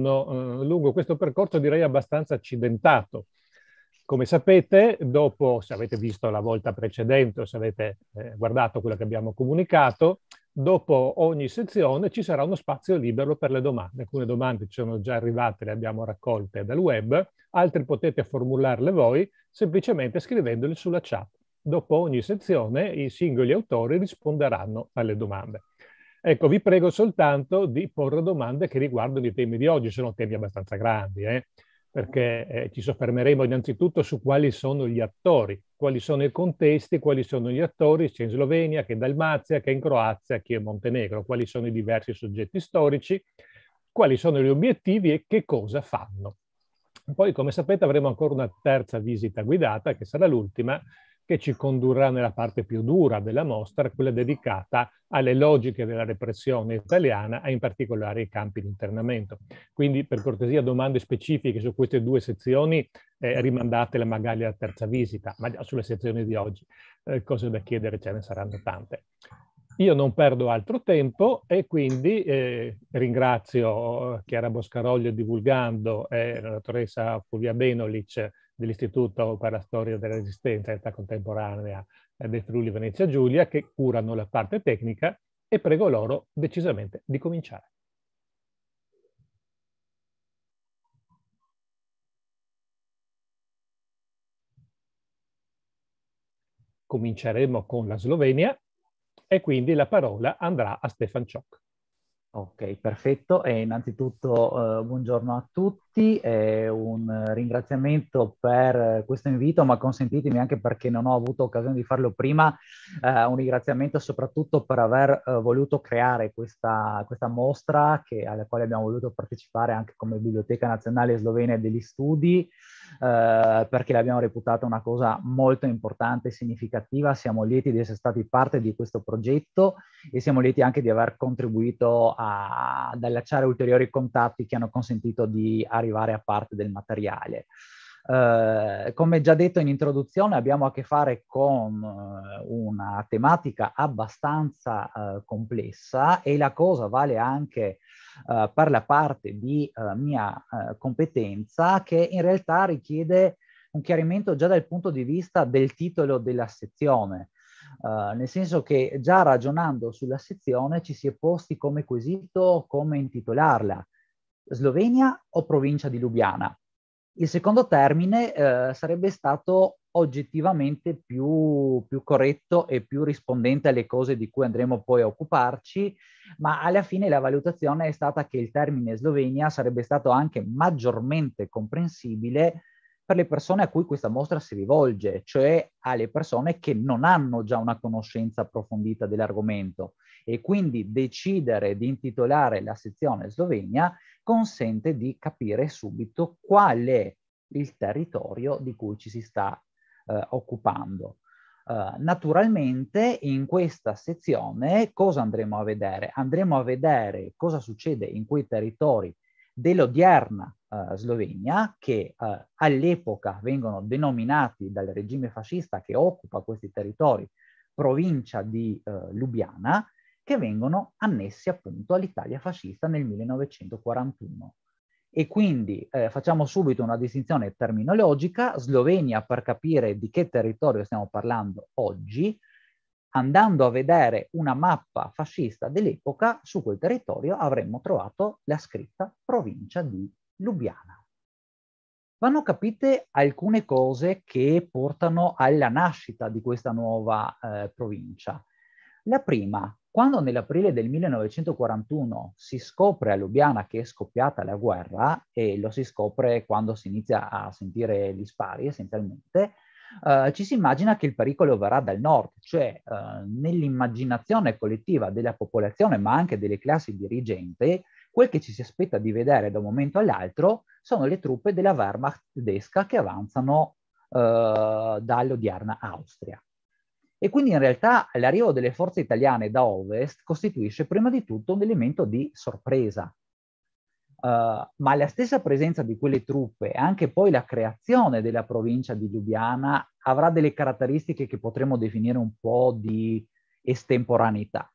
No, eh, lungo questo percorso direi abbastanza accidentato. Come sapete, dopo, se avete visto la volta precedente o se avete eh, guardato quello che abbiamo comunicato, dopo ogni sezione ci sarà uno spazio libero per le domande. Alcune domande ci sono già arrivate, le abbiamo raccolte dal web, altre potete formularle voi semplicemente scrivendole sulla chat. Dopo ogni sezione i singoli autori risponderanno alle domande. Ecco, vi prego soltanto di porre domande che riguardano i temi di oggi, sono temi abbastanza grandi, eh? perché eh, ci soffermeremo innanzitutto su quali sono gli attori, quali sono i contesti, quali sono gli attori, sia in Slovenia che in Dalmazia, che in Croazia, che in Montenegro, quali sono i diversi soggetti storici, quali sono gli obiettivi e che cosa fanno. Poi, come sapete, avremo ancora una terza visita guidata, che sarà l'ultima, che ci condurrà nella parte più dura della mostra, quella dedicata alle logiche della repressione italiana e in particolare ai campi di internamento. Quindi per cortesia domande specifiche su queste due sezioni eh, rimandatele magari alla terza visita, ma sulle sezioni di oggi eh, cose da chiedere ce ne saranno tante. Io non perdo altro tempo e quindi eh, ringrazio Chiara Boscaroglio divulgando e la dottoressa Fulvia Benolic dell'Istituto per la Storia della Resistenza e Età Contemporanea eh, del Friuli Venezia Giulia, che curano la parte tecnica e prego loro decisamente di cominciare. Cominceremo con la Slovenia e quindi la parola andrà a Stefan Cioc. Ok, perfetto. E innanzitutto eh, buongiorno a tutti, eh, un ringraziamento per questo invito, ma consentitemi anche perché non ho avuto occasione di farlo prima, eh, un ringraziamento soprattutto per aver eh, voluto creare questa, questa mostra che, alla quale abbiamo voluto partecipare anche come Biblioteca Nazionale Slovena degli Studi, eh, perché l'abbiamo reputata una cosa molto importante e significativa. Siamo lieti di essere stati parte di questo progetto e siamo lieti anche di aver contribuito ad allacciare ulteriori contatti che hanno consentito di arrivare a parte del materiale. Uh, come già detto in introduzione, abbiamo a che fare con uh, una tematica abbastanza uh, complessa e la cosa vale anche per la parte di mia competenza che in realtà richiede un chiarimento già dal punto di vista del titolo della sezione. Uh, nel senso che già ragionando sulla sezione ci si è posti come quesito come intitolarla, Slovenia o provincia di Lubiana. Il secondo termine eh, sarebbe stato oggettivamente più, più, corretto e più rispondente alle cose di cui andremo poi a occuparci, ma alla fine la valutazione è stata che il termine Slovenia sarebbe stato anche maggiormente comprensibile per le persone a cui questa mostra si rivolge, cioè alle persone che non hanno già una conoscenza approfondita dell'argomento e quindi decidere di intitolare la sezione Slovenia consente di capire subito qual è il territorio di cui ci si sta eh, occupando. Uh, naturalmente in questa sezione cosa andremo a vedere? Andremo a vedere cosa succede in quei territori dell'odierna eh, Slovenia, che eh, all'epoca vengono denominati dal regime fascista che occupa questi territori provincia di eh, Lubiana, che vengono annessi appunto all'Italia fascista nel 1941. E quindi eh, facciamo subito una distinzione terminologica, Slovenia per capire di che territorio stiamo parlando oggi, andando a vedere una mappa fascista dell'epoca, su quel territorio avremmo trovato la scritta provincia di Lubiana. Vanno capite alcune cose che portano alla nascita di questa nuova eh, provincia. La prima, quando nell'aprile del 1941 si scopre a Lubiana che è scoppiata la guerra, e lo si scopre quando si inizia a sentire gli spari essenzialmente, eh, ci si immagina che il pericolo verrà dal nord, cioè eh, nell'immaginazione collettiva della popolazione, ma anche delle classi dirigenti, quel che ci si aspetta di vedere da un momento all'altro sono le truppe della Wehrmacht tedesca che avanzano eh, dall'odierna Austria. E quindi in realtà l'arrivo delle forze italiane da ovest costituisce prima di tutto un elemento di sorpresa, Uh, ma la stessa presenza di quelle truppe e anche poi la creazione della provincia di Ljubljana avrà delle caratteristiche che potremmo definire un po' di estemporaneità.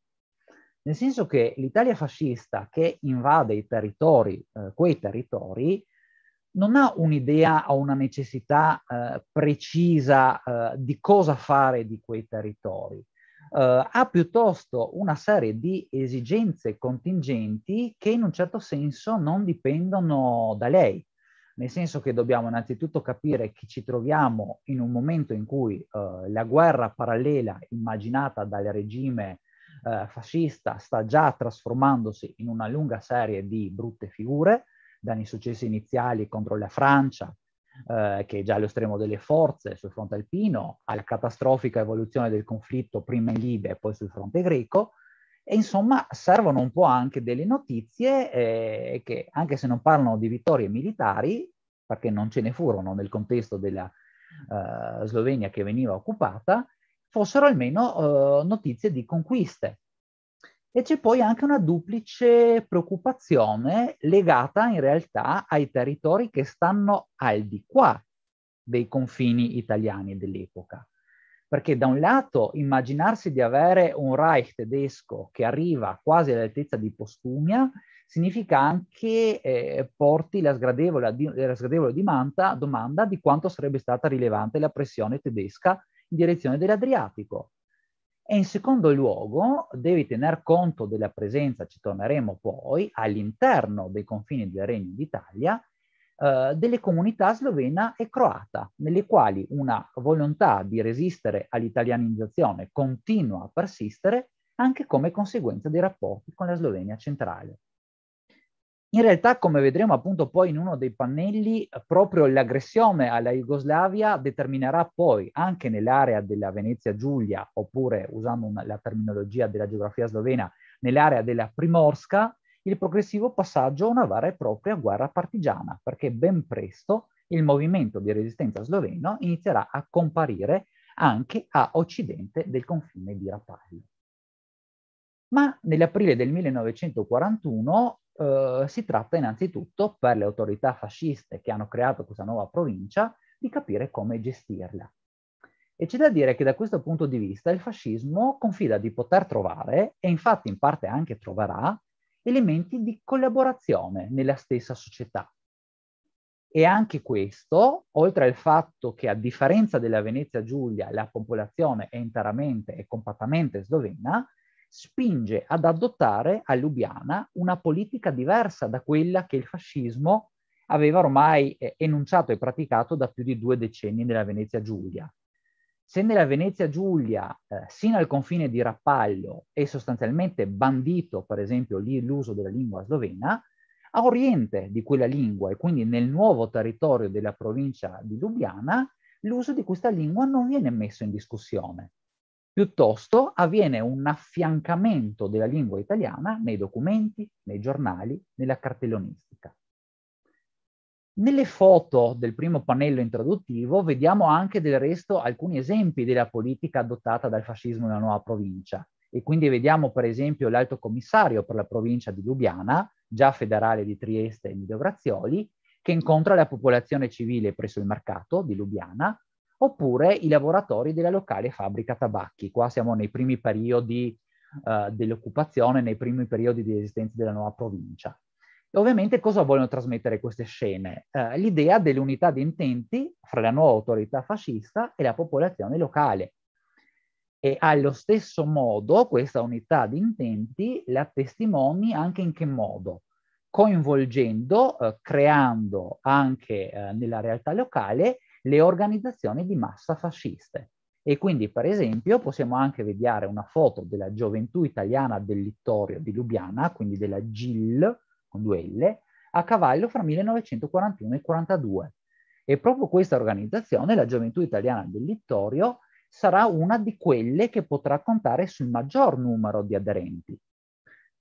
Nel senso che l'Italia fascista che invade i territori, eh, quei territori, non ha un'idea o una necessità eh, precisa eh, di cosa fare di quei territori eh, ha piuttosto una serie di esigenze contingenti che in un certo senso non dipendono da lei, nel senso che dobbiamo innanzitutto capire che ci troviamo in un momento in cui uh, la guerra parallela immaginata dal regime uh, fascista sta già trasformandosi in una lunga serie di brutte figure, dai successi iniziali contro la Francia, eh, che è già stremo delle forze sul fronte alpino, alla catastrofica evoluzione del conflitto prima in Libia e poi sul fronte greco, e insomma servono un po' anche delle notizie eh, che, anche se non parlano di vittorie militari, perché non ce ne furono nel contesto della eh, Slovenia che veniva occupata, fossero almeno eh, notizie di conquiste, e c'è poi anche una duplice preoccupazione legata in realtà ai territori che stanno al di qua dei confini italiani dell'epoca. Perché da un lato immaginarsi di avere un Reich tedesco che arriva quasi all'altezza di Postumia significa anche eh, porti la sgradevole, la sgradevole dimanda, domanda di quanto sarebbe stata rilevante la pressione tedesca in direzione dell'Adriatico e in secondo luogo devi tener conto della presenza, ci torneremo poi, all'interno dei confini del Regno d'Italia, eh, delle comunità slovena e croata, nelle quali una volontà di resistere all'italianizzazione continua a persistere anche come conseguenza dei rapporti con la Slovenia centrale. In realtà, come vedremo appunto poi in uno dei pannelli, proprio l'aggressione alla Jugoslavia determinerà poi anche nell'area della Venezia Giulia, oppure usando una, la terminologia della geografia slovena, nell'area della Primorska, il progressivo passaggio a una vera e propria guerra partigiana, perché ben presto il movimento di resistenza sloveno inizierà a comparire anche a occidente del confine di Rapallo. Ma nell'aprile del 1941 eh, si tratta innanzitutto per le autorità fasciste che hanno creato questa nuova provincia di capire come gestirla. E c'è da dire che da questo punto di vista il fascismo confida di poter trovare, e infatti in parte anche troverà, elementi di collaborazione nella stessa società. E anche questo, oltre al fatto che a differenza della Venezia Giulia la popolazione è interamente e compattamente slovena, spinge ad adottare a Lubiana una politica diversa da quella che il fascismo aveva ormai eh, enunciato e praticato da più di due decenni nella Venezia Giulia. Se nella Venezia Giulia, eh, sino al confine di Rappallo, è sostanzialmente bandito, per esempio, l'uso della lingua slovena, a oriente di quella lingua e quindi nel nuovo territorio della provincia di Lubiana, l'uso di questa lingua non viene messo in discussione. Piuttosto avviene un affiancamento della lingua italiana nei documenti, nei giornali, nella cartellonistica. Nelle foto del primo pannello introduttivo vediamo anche del resto alcuni esempi della politica adottata dal fascismo nella nuova provincia e quindi vediamo per esempio l'alto commissario per la provincia di Lubiana, già federale di Trieste e Emilio Grazioli, che incontra la popolazione civile presso il mercato di Lubiana oppure i lavoratori della locale fabbrica tabacchi. Qua siamo nei primi periodi uh, dell'occupazione, nei primi periodi di esistenza della nuova provincia. E ovviamente cosa vogliono trasmettere queste scene? Uh, l'idea dell'unità di intenti fra la nuova autorità fascista e la popolazione locale. E allo stesso modo questa unità di intenti la testimoni anche in che modo? Coinvolgendo, eh, creando anche eh, nella realtà locale le organizzazioni di massa fasciste. E quindi, per esempio, possiamo anche vedere una foto della gioventù italiana del Littorio di Lubiana, quindi della GIL, con due L, a cavallo fra 1941 e 1942. E proprio questa organizzazione, la gioventù italiana del Littorio, sarà una di quelle che potrà contare sul maggior numero di aderenti,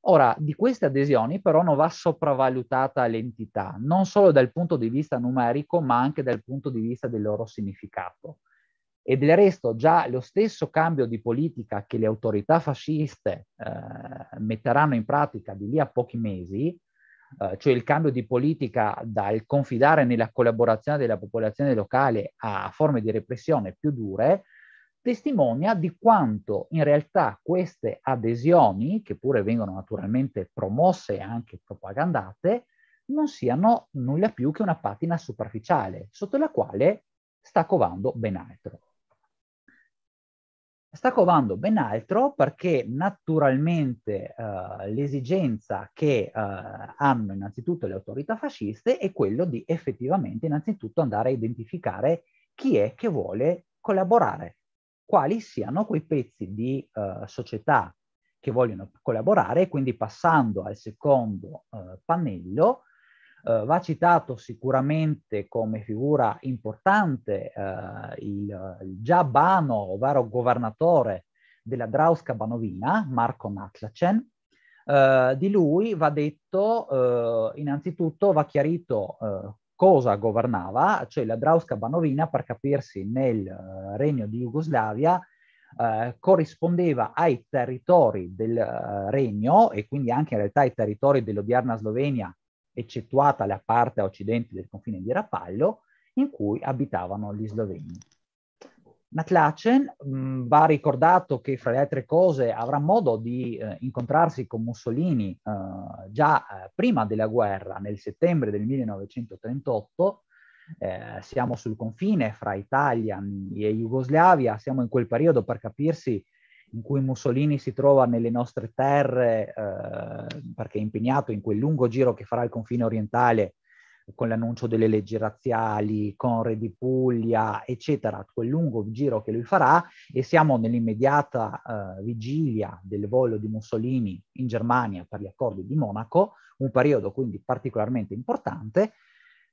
Ora, di queste adesioni però non va sopravvalutata l'entità, non solo dal punto di vista numerico, ma anche dal punto di vista del loro significato. E del resto già lo stesso cambio di politica che le autorità fasciste eh, metteranno in pratica di lì a pochi mesi, eh, cioè il cambio di politica dal confidare nella collaborazione della popolazione locale a forme di repressione più dure, testimonia di quanto in realtà queste adesioni, che pure vengono naturalmente promosse e anche propagandate, non siano nulla più che una patina superficiale sotto la quale sta covando ben altro. Sta covando ben altro perché naturalmente eh, l'esigenza che eh, hanno innanzitutto le autorità fasciste è quello di effettivamente innanzitutto andare a identificare chi è che vuole collaborare quali siano quei pezzi di eh, società che vogliono collaborare, quindi passando al secondo eh, pannello, eh, va citato sicuramente come figura importante eh, il, il già Bano, ovvero governatore della Drauska Banovina, Marco Matlacen. Eh, di lui va detto, eh, innanzitutto va chiarito cosa governava, cioè la Drauska Banovina, per capirsi, nel uh, regno di Jugoslavia, uh, corrispondeva ai territori del uh, regno e quindi anche in realtà ai territori dell'odierna Slovenia, eccettuata la parte a occidente del confine di Rapallo, in cui abitavano gli sloveni. McLachlan mm, va ricordato che fra le altre cose avrà modo di eh, incontrarsi con Mussolini eh, già eh, prima della guerra, nel settembre del 1938, eh, siamo sul confine fra Italia e Jugoslavia, siamo in quel periodo per capirsi in cui Mussolini si trova nelle nostre terre eh, perché è impegnato in quel lungo giro che farà il confine orientale con l'annuncio delle leggi razziali, con Re di Puglia, eccetera, quel lungo giro che lui farà e siamo nell'immediata eh, vigilia del volo di Mussolini in Germania per gli accordi di Monaco, un periodo quindi particolarmente importante,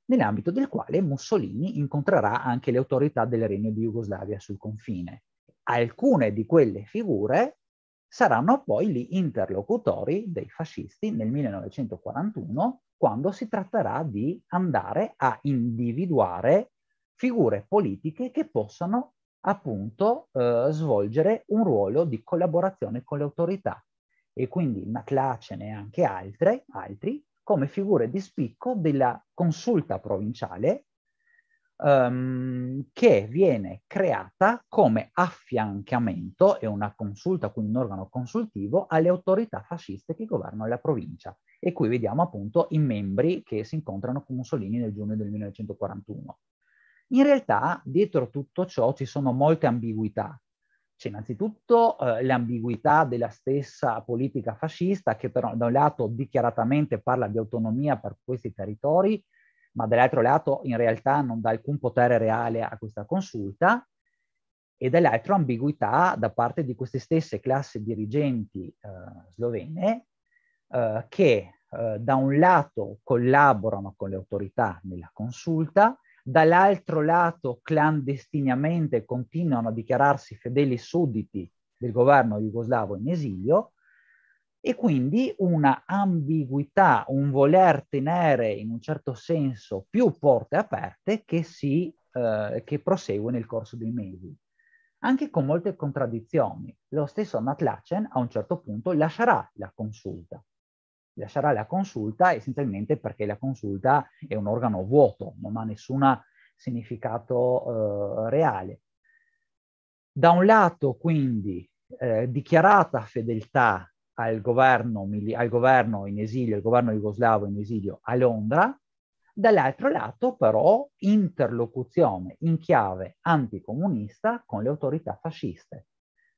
nell'ambito del quale Mussolini incontrerà anche le autorità del Regno di Jugoslavia sul confine. Alcune di quelle figure saranno poi gli interlocutori dei fascisti nel 1941 quando si tratterà di andare a individuare figure politiche che possano appunto eh, svolgere un ruolo di collaborazione con le autorità e quindi Maclacene e anche altre, altri come figure di spicco della consulta provinciale um, che viene creata come affiancamento, e una consulta, quindi un organo consultivo, alle autorità fasciste che governano la provincia. E qui vediamo appunto i membri che si incontrano con Mussolini nel giugno del 1941. In realtà dietro tutto ciò ci sono molte ambiguità, c'è innanzitutto eh, l'ambiguità della stessa politica fascista che però, da un lato dichiaratamente parla di autonomia per questi territori ma dall'altro lato in realtà non dà alcun potere reale a questa consulta, e dall'altro ambiguità da parte di queste stesse classi dirigenti eh, slovene eh, che eh, da un lato collaborano con le autorità nella consulta, dall'altro lato clandestinamente continuano a dichiararsi fedeli sudditi del governo jugoslavo in esilio e quindi una ambiguità, un voler tenere in un certo senso più porte aperte che, si, eh, che prosegue nel corso dei mesi, anche con molte contraddizioni. Lo stesso Matt a un certo punto lascerà la consulta, lascerà la consulta essenzialmente perché la consulta è un organo vuoto, non ha nessun significato eh, reale. Da un lato quindi eh, dichiarata fedeltà al governo, al governo in esilio, al governo jugoslavo in esilio a Londra, dall'altro lato però interlocuzione in chiave anticomunista con le autorità fasciste,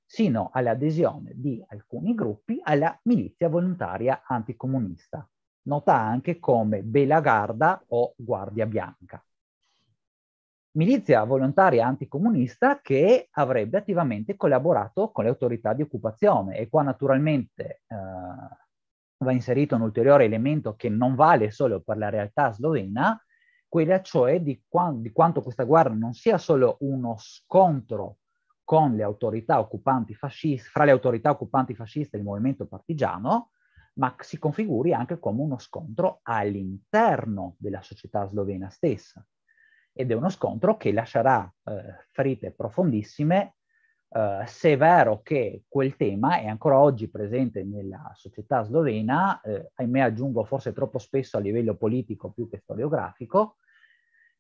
sino all'adesione di alcuni gruppi alla milizia volontaria anticomunista, nota anche come Belagarda o Guardia Bianca milizia volontaria anticomunista che avrebbe attivamente collaborato con le autorità di occupazione e qua naturalmente eh, va inserito un ulteriore elemento che non vale solo per la realtà slovena, quella cioè di, qua- di quanto questa guerra non sia solo uno scontro con le autorità occupanti fasciste, fra le autorità occupanti fasciste e il movimento partigiano, ma si configuri anche come uno scontro all'interno della società slovena stessa ed è uno scontro che lascerà eh, ferite profondissime eh, se è vero che quel tema è ancora oggi presente nella società slovena, eh, ahimè aggiungo forse troppo spesso a livello politico più che storiografico,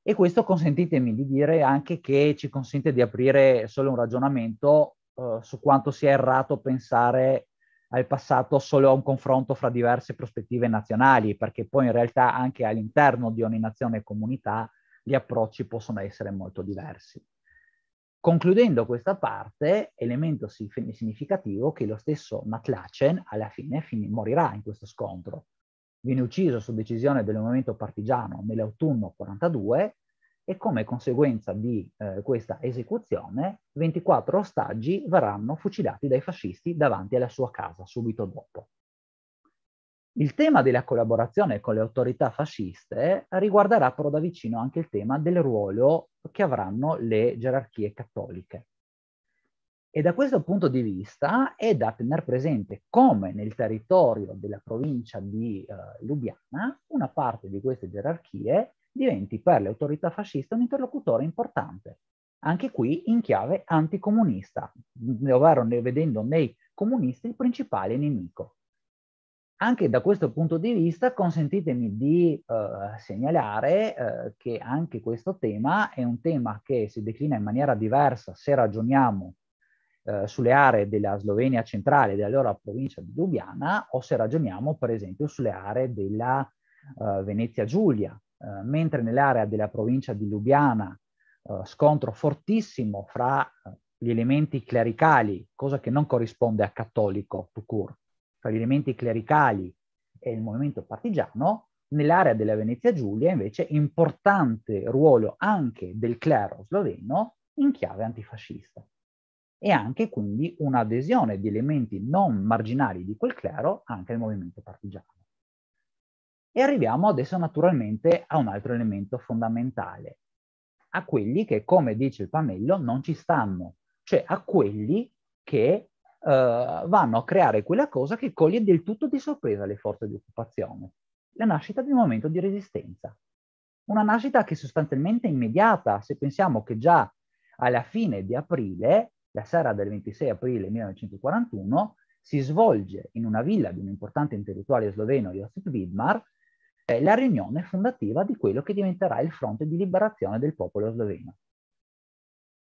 e questo consentitemi di dire anche che ci consente di aprire solo un ragionamento eh, su quanto sia errato pensare al passato solo a un confronto fra diverse prospettive nazionali, perché poi in realtà anche all'interno di ogni nazione e comunità gli approcci possono essere molto diversi. Concludendo questa parte, elemento significativo che lo stesso Matlacen alla fine morirà in questo scontro. Viene ucciso su decisione del movimento partigiano nell'autunno 42 e come conseguenza di eh, questa esecuzione 24 ostaggi verranno fucilati dai fascisti davanti alla sua casa subito dopo. Il tema della collaborazione con le autorità fasciste riguarderà però da vicino anche il tema del ruolo che avranno le gerarchie cattoliche. E da questo punto di vista è da tenere presente come nel territorio della provincia di uh, eh, Lubiana una parte di queste gerarchie diventi per le autorità fasciste un interlocutore importante, anche qui in chiave anticomunista, ovvero ne vedendo nei comunisti il principale nemico. Anche da questo punto di vista consentitemi di eh, segnalare eh, che anche questo tema è un tema che si declina in maniera diversa se ragioniamo eh, sulle aree della Slovenia centrale, dell'allora provincia di Ljubljana, o se ragioniamo per esempio sulle aree della eh, Venezia Giulia, eh, mentre nell'area della provincia di Ljubljana eh, scontro fortissimo fra gli elementi clericali, cosa che non corrisponde a cattolico, tout court, tra gli elementi clericali e il movimento partigiano, nell'area della Venezia Giulia invece importante ruolo anche del clero sloveno in chiave antifascista e anche quindi un'adesione di elementi non marginali di quel clero anche al movimento partigiano. E arriviamo adesso naturalmente a un altro elemento fondamentale, a quelli che, come dice il Pamello, non ci stanno, cioè a quelli che uh, vanno a creare quella cosa che coglie del tutto di sorpresa le forze di occupazione, la nascita di un momento di resistenza. Una nascita che sostanzialmente è immediata, se pensiamo che già alla fine di aprile, la sera del 26 aprile 1941, si svolge in una villa di un importante intellettuale sloveno, Josip Widmar, eh, la riunione fondativa di quello che diventerà il fronte di liberazione del popolo sloveno.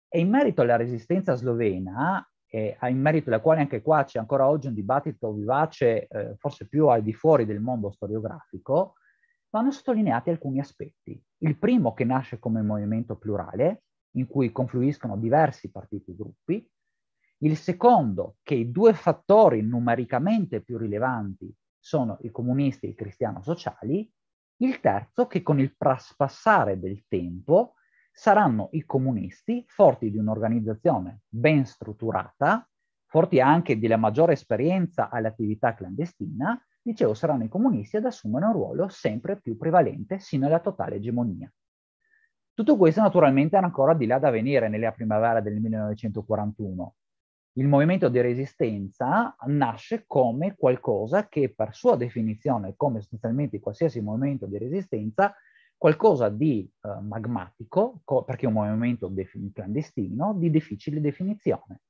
E in merito alla resistenza slovena, eh, in merito alla quale anche qua c'è ancora oggi un dibattito vivace, eh, forse più al di fuori del mondo storiografico, vanno sottolineati alcuni aspetti. Il primo che nasce come movimento plurale, in cui confluiscono diversi partiti e gruppi, il secondo che i due fattori numericamente più rilevanti sono i comunisti e i cristiano-sociali, il terzo che con il traspassare del tempo saranno i comunisti, forti di un'organizzazione ben strutturata, forti anche della maggiore esperienza all'attività clandestina, dicevo, saranno i comunisti ad assumere un ruolo sempre più prevalente sino alla totale egemonia. Tutto questo naturalmente era ancora di là da venire nella primavera del 1941. Il movimento di resistenza nasce come qualcosa che per sua definizione, come sostanzialmente qualsiasi movimento di resistenza, qualcosa di eh, magmatico, perché è un movimento clandestino, di difficile definizione.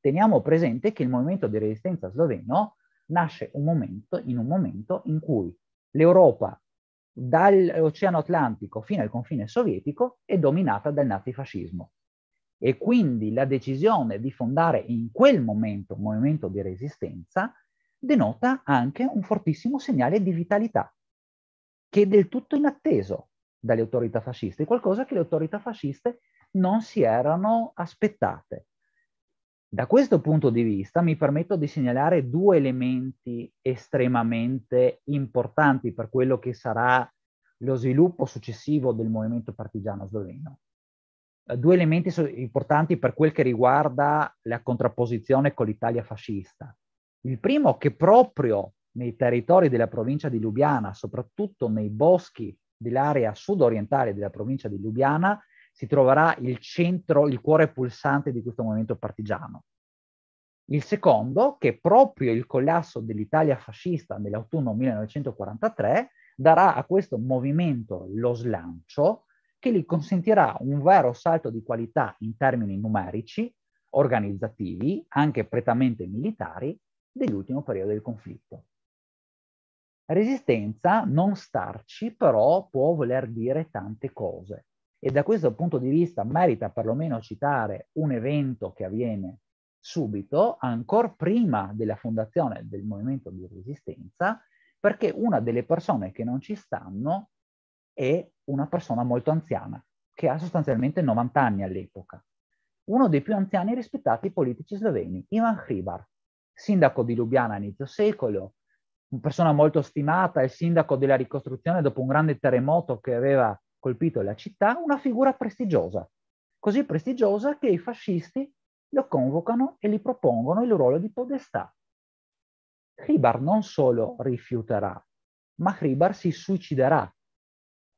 Teniamo presente che il movimento di resistenza sloveno nasce un momento, in un momento in cui l'Europa dall'Oceano Atlantico fino al confine sovietico è dominata dal nazifascismo. E quindi la decisione di fondare in quel momento un movimento di resistenza denota anche un fortissimo segnale di vitalità, che è del tutto inatteso dalle autorità fasciste, qualcosa che le autorità fasciste non si erano aspettate. Da questo punto di vista mi permetto di segnalare due elementi estremamente importanti per quello che sarà lo sviluppo successivo del movimento partigiano sloveno. Eh, due elementi importanti per quel che riguarda la contrapposizione con l'Italia fascista. Il primo che proprio nei territori della provincia di Lubiana, soprattutto nei boschi dell'area sud-orientale della provincia di Lubiana, si troverà il centro, il cuore pulsante di questo movimento partigiano. Il secondo, che proprio il collasso dell'Italia fascista nell'autunno 1943 darà a questo movimento lo slancio che gli consentirà un vero salto di qualità in termini numerici, organizzativi, anche prettamente militari, dell'ultimo periodo del conflitto. Resistenza, non starci, però può voler dire tante cose e da questo punto di vista merita perlomeno citare un evento che avviene subito, ancora prima della fondazione del movimento di resistenza, perché una delle persone che non ci stanno è una persona molto anziana, che ha sostanzialmente 90 anni all'epoca. Uno dei più anziani rispettati politici sloveni, Ivan Hribar, sindaco di Lubiana a inizio secolo, persona molto stimata, il sindaco della ricostruzione dopo un grande terremoto che aveva colpito la città, una figura prestigiosa, così prestigiosa che i fascisti lo convocano e gli propongono il ruolo di podestà. Hribar non solo rifiuterà, ma Hribar si suiciderà,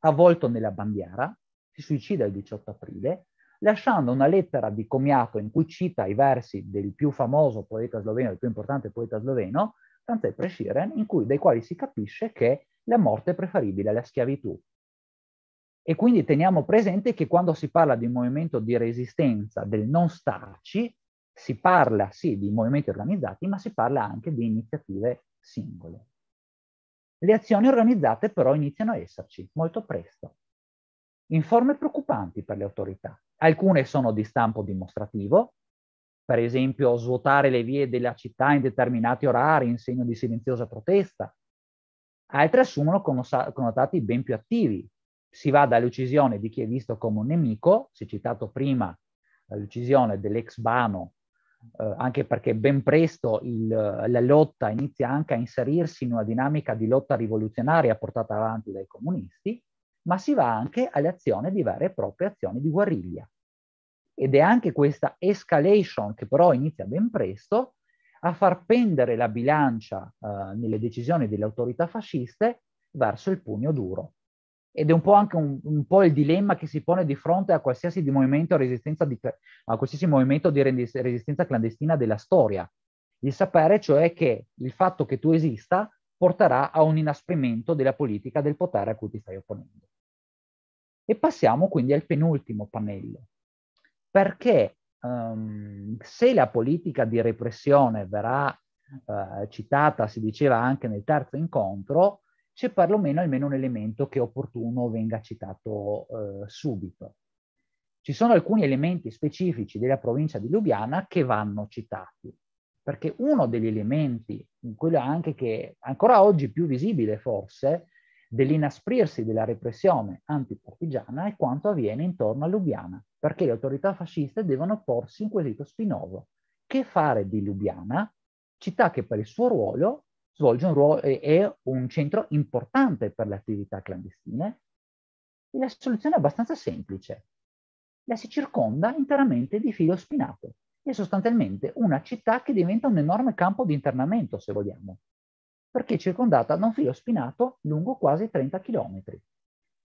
avvolto nella bandiera, si suicida il 18 aprile, lasciando una lettera di commiato in cui cita i versi del più famoso poeta sloveno, il più importante poeta sloveno, tant'è Preshiren, in cui, dai quali si capisce che la morte è preferibile alla schiavitù. E quindi teniamo presente che quando si parla di movimento di resistenza, del non starci, si parla sì di movimenti organizzati, ma si parla anche di iniziative singole. Le azioni organizzate però iniziano a esserci molto presto, in forme preoccupanti per le autorità. Alcune sono di stampo dimostrativo, per esempio svuotare le vie della città in determinati orari in segno di silenziosa protesta. Altre assumono connotati ben più attivi. Si va dall'uccisione di chi è visto come un nemico, si è citato prima l'uccisione dell'ex Bano, eh, anche perché ben presto il, la lotta inizia anche a inserirsi in una dinamica di lotta rivoluzionaria portata avanti dai comunisti, ma si va anche alle azioni di vere e proprie azioni di guerriglia ed è anche questa escalation che però inizia ben presto a far pendere la bilancia eh, nelle decisioni delle autorità fasciste verso il pugno duro. Ed è un po' anche un, un po' il dilemma che si pone di fronte a qualsiasi movimento, resistenza di, a qualsiasi movimento di resistenza clandestina della storia. Il sapere cioè che il fatto che tu esista porterà a un inasprimento della politica del potere a cui ti stai opponendo. E passiamo quindi al penultimo pannello, perché um, se la politica di repressione verrà uh, citata, si diceva anche nel terzo incontro, c'è perlomeno almeno un elemento che è opportuno venga citato uh, subito. Ci sono alcuni elementi specifici della provincia di Lubiana che vanno citati, perché uno degli elementi, quello anche che ancora oggi più visibile forse, dell'inasprirsi della repressione antipartigiana e quanto avviene intorno a Lubiana, perché le autorità fasciste devono porsi un quesito spinoso. Che fare di Lubiana, città che per il suo ruolo svolge un ruolo, è un centro importante per le attività clandestine? E la soluzione è abbastanza semplice. La si circonda interamente di filo spinato, è sostanzialmente una città che diventa un enorme campo di internamento, se vogliamo, perché è circondata da un filo spinato lungo quasi 30 km,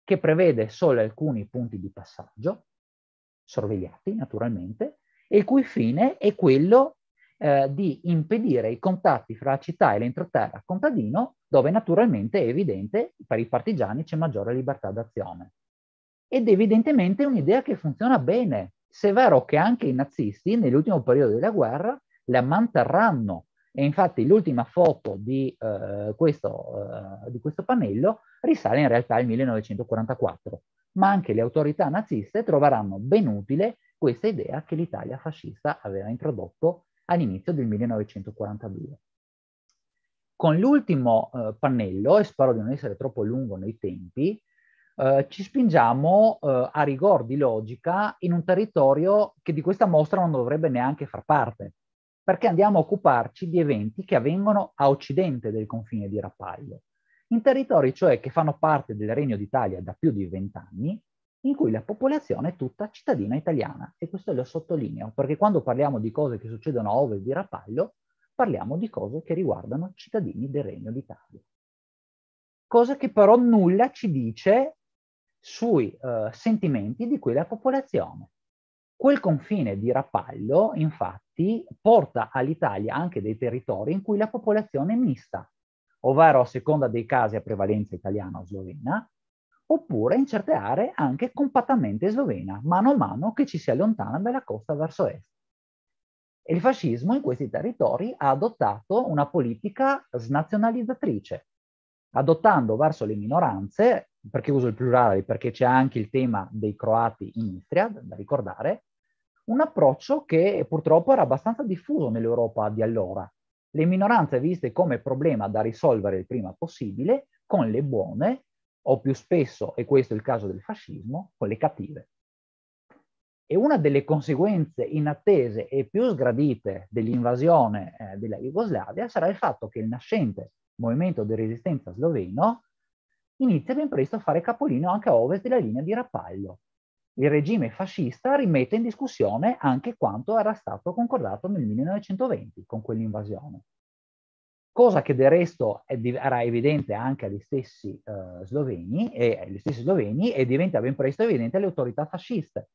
che prevede solo alcuni punti di passaggio, sorvegliati naturalmente, e il cui fine è quello eh, di impedire i contatti fra la città e l'entroterra contadino, dove naturalmente è evidente per i partigiani c'è maggiore libertà d'azione. Ed evidentemente è un'idea che funziona bene, se è vero che anche i nazisti nell'ultimo periodo della guerra la manterranno e infatti l'ultima foto di, eh, questo, eh, di, questo, pannello risale in realtà al 1944, ma anche le autorità naziste troveranno ben utile questa idea che l'Italia fascista aveva introdotto all'inizio del 1942. Con l'ultimo eh, pannello, e spero di non essere troppo lungo nei tempi, eh, ci spingiamo eh, a rigor di logica in un territorio che di questa mostra non dovrebbe neanche far parte, perché andiamo a occuparci di eventi che avvengono a occidente del confine di Rapallo, in territori cioè che fanno parte del Regno d'Italia da più di vent'anni, in cui la popolazione è tutta cittadina italiana. E questo lo sottolineo, perché quando parliamo di cose che succedono a ovest di Rapallo, parliamo di cose che riguardano cittadini del Regno d'Italia. Cosa che però nulla ci dice sui uh, sentimenti di quella popolazione. Quel confine di Rapallo, infatti, porta all'Italia anche dei territori in cui la popolazione è mista, ovvero a seconda dei casi a prevalenza italiana o slovena, oppure in certe aree anche compattamente slovena, mano a mano che ci si allontana dalla costa verso est. E il fascismo in questi territori ha adottato una politica snazionalizzatrice, adottando verso le minoranze perché uso il plurale? Perché c'è anche il tema dei croati in Istria, da ricordare, un approccio che purtroppo era abbastanza diffuso nell'Europa di allora. Le minoranze viste come problema da risolvere il prima possibile, con le buone, o più spesso, e questo è il caso del fascismo, con le cattive. E una delle conseguenze inattese e più sgradite dell'invasione eh, della Jugoslavia sarà il fatto che il nascente movimento di resistenza sloveno inizia ben presto a fare capolino anche a ovest della linea di Rapallo. Il regime fascista rimette in discussione anche quanto era stato concordato nel 1920 con quell'invasione, cosa che del resto era evidente anche agli stessi, uh, sloveni, e, agli stessi sloveni e diventa ben presto evidente alle autorità fasciste,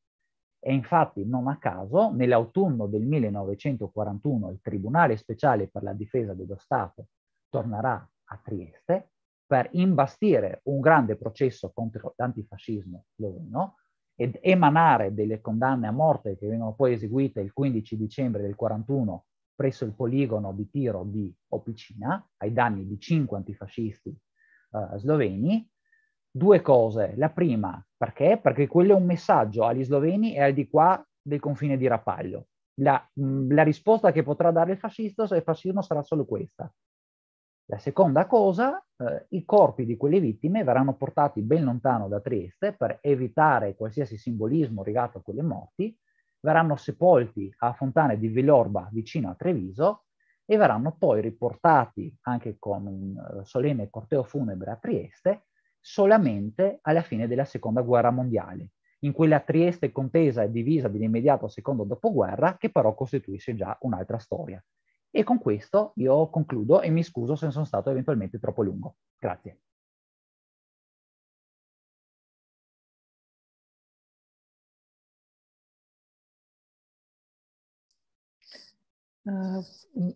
e infatti, non a caso, nell'autunno del 1941 il Tribunale speciale per la difesa dello Stato tornerà a Trieste per imbastire un grande processo contro l'antifascismo sloveno ed emanare delle condanne a morte che vengono poi eseguite il 15 dicembre del 41 presso il poligono di tiro di Opicina ai danni di cinque antifascisti eh, sloveni. Due cose. La prima, perché? Perché quello è un messaggio agli sloveni e al di qua del confine di Rapaglio. La, mh, la risposta che potrà dare il fascista, il fascismo sarà solo questa, la seconda cosa, eh, i corpi di quelle vittime verranno portati ben lontano da Trieste per evitare qualsiasi simbolismo legato a quelle morti, verranno sepolti a Fontane di Villorba vicino a Treviso e verranno poi riportati anche con un eh, solenne corteo funebre a Trieste solamente alla fine della seconda guerra mondiale, in quella Trieste contesa e divisa dell'immediato secondo dopoguerra che però costituisce già un'altra storia. E con questo io concludo e mi scuso se sono stato eventualmente troppo lungo. Grazie. Uh,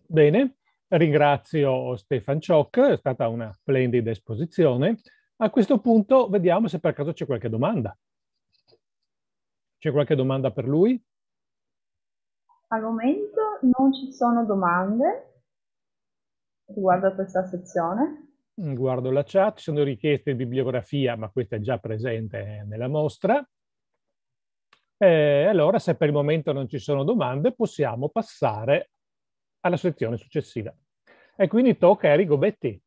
Bene, ringrazio Stefan Cioc, è stata una splendida esposizione. A questo punto vediamo se per caso c'è qualche domanda. C'è qualche domanda per lui? Al momento non ci sono domande riguardo a questa sezione. Mm, guardo la chat, ci sono richieste di bibliografia, ma questa è già presente nella mostra. E eh, allora, se per il momento non ci sono domande, possiamo passare alla sezione successiva. E quindi tocca a Erigo Betti,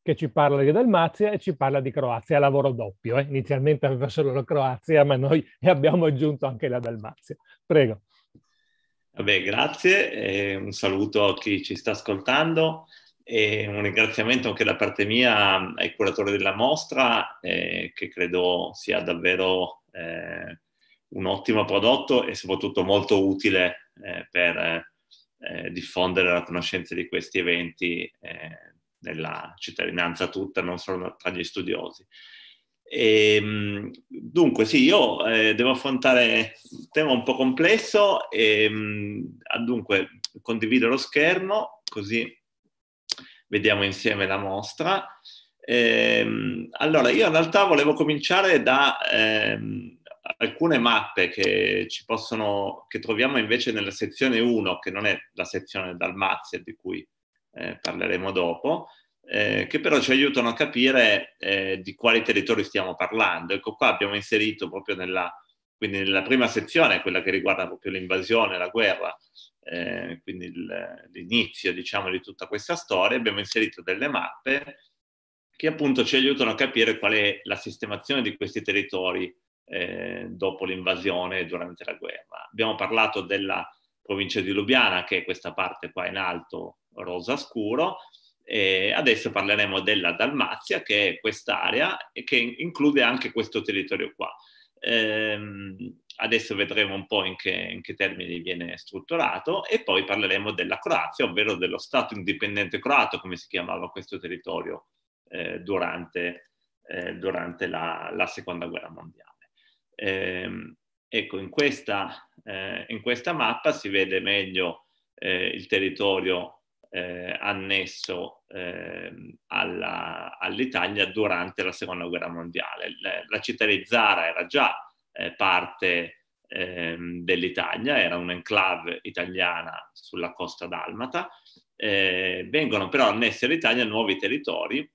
che ci parla di Dalmazia e ci parla di Croazia, lavoro doppio. Eh? Inizialmente aveva solo la Croazia, ma noi abbiamo aggiunto anche la Dalmazia. Prego. Vabbè, grazie, eh, un saluto a chi ci sta ascoltando e un ringraziamento anche da parte mia ai curatori della mostra eh, che credo sia davvero eh, un ottimo prodotto e soprattutto molto utile eh, per eh, diffondere la conoscenza di questi eventi eh, nella cittadinanza tutta, non solo tra gli studiosi. E, ehm, dunque, sì, io eh, devo affrontare un tema un po' complesso. E, ehm, ah, dunque, condivido lo schermo, così vediamo insieme la mostra. E, ehm, allora, io in realtà volevo cominciare da eh, alcune mappe che, ci possono, che troviamo invece nella sezione 1, che non è la sezione dal Mazzer di cui eh, parleremo dopo, eh, che però ci aiutano a capire eh, di quali territori stiamo parlando. Ecco qua abbiamo inserito proprio nella, nella prima sezione, quella che riguarda proprio l'invasione, la guerra, eh, quindi il, l'inizio diciamo, di tutta questa storia, abbiamo inserito delle mappe che appunto ci aiutano a capire qual è la sistemazione di questi territori eh, dopo l'invasione e durante la guerra. Abbiamo parlato della provincia di Lubiana, che è questa parte qua in alto rosa scuro, e adesso parleremo della Dalmazia, che è quest'area e che include anche questo territorio qua. Ehm, adesso vedremo un po' in che, in che, termini viene strutturato e poi parleremo della Croazia, ovvero dello Stato indipendente croato, come si chiamava questo territorio eh, durante, eh, durante la, la, Seconda Guerra Mondiale. Ehm, ecco, in questa, eh, in questa, mappa si vede meglio eh, il territorio eh, annesso eh, alla, all'Italia durante la seconda guerra mondiale. La, la città di Zara era già eh, parte ehm, dell'Italia, era un'enclave italiana sulla costa dalmata. Eh, vengono però annessi all'Italia nuovi territori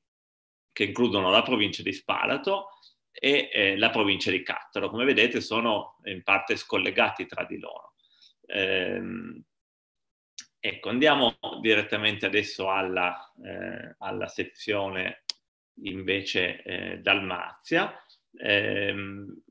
che includono la provincia di Spalato e eh, la provincia di Cattaro. Come vedete sono in parte scollegati tra di loro. Ehm, Ecco, andiamo direttamente adesso alla, eh, alla sezione invece eh, Dalmazia. Eh,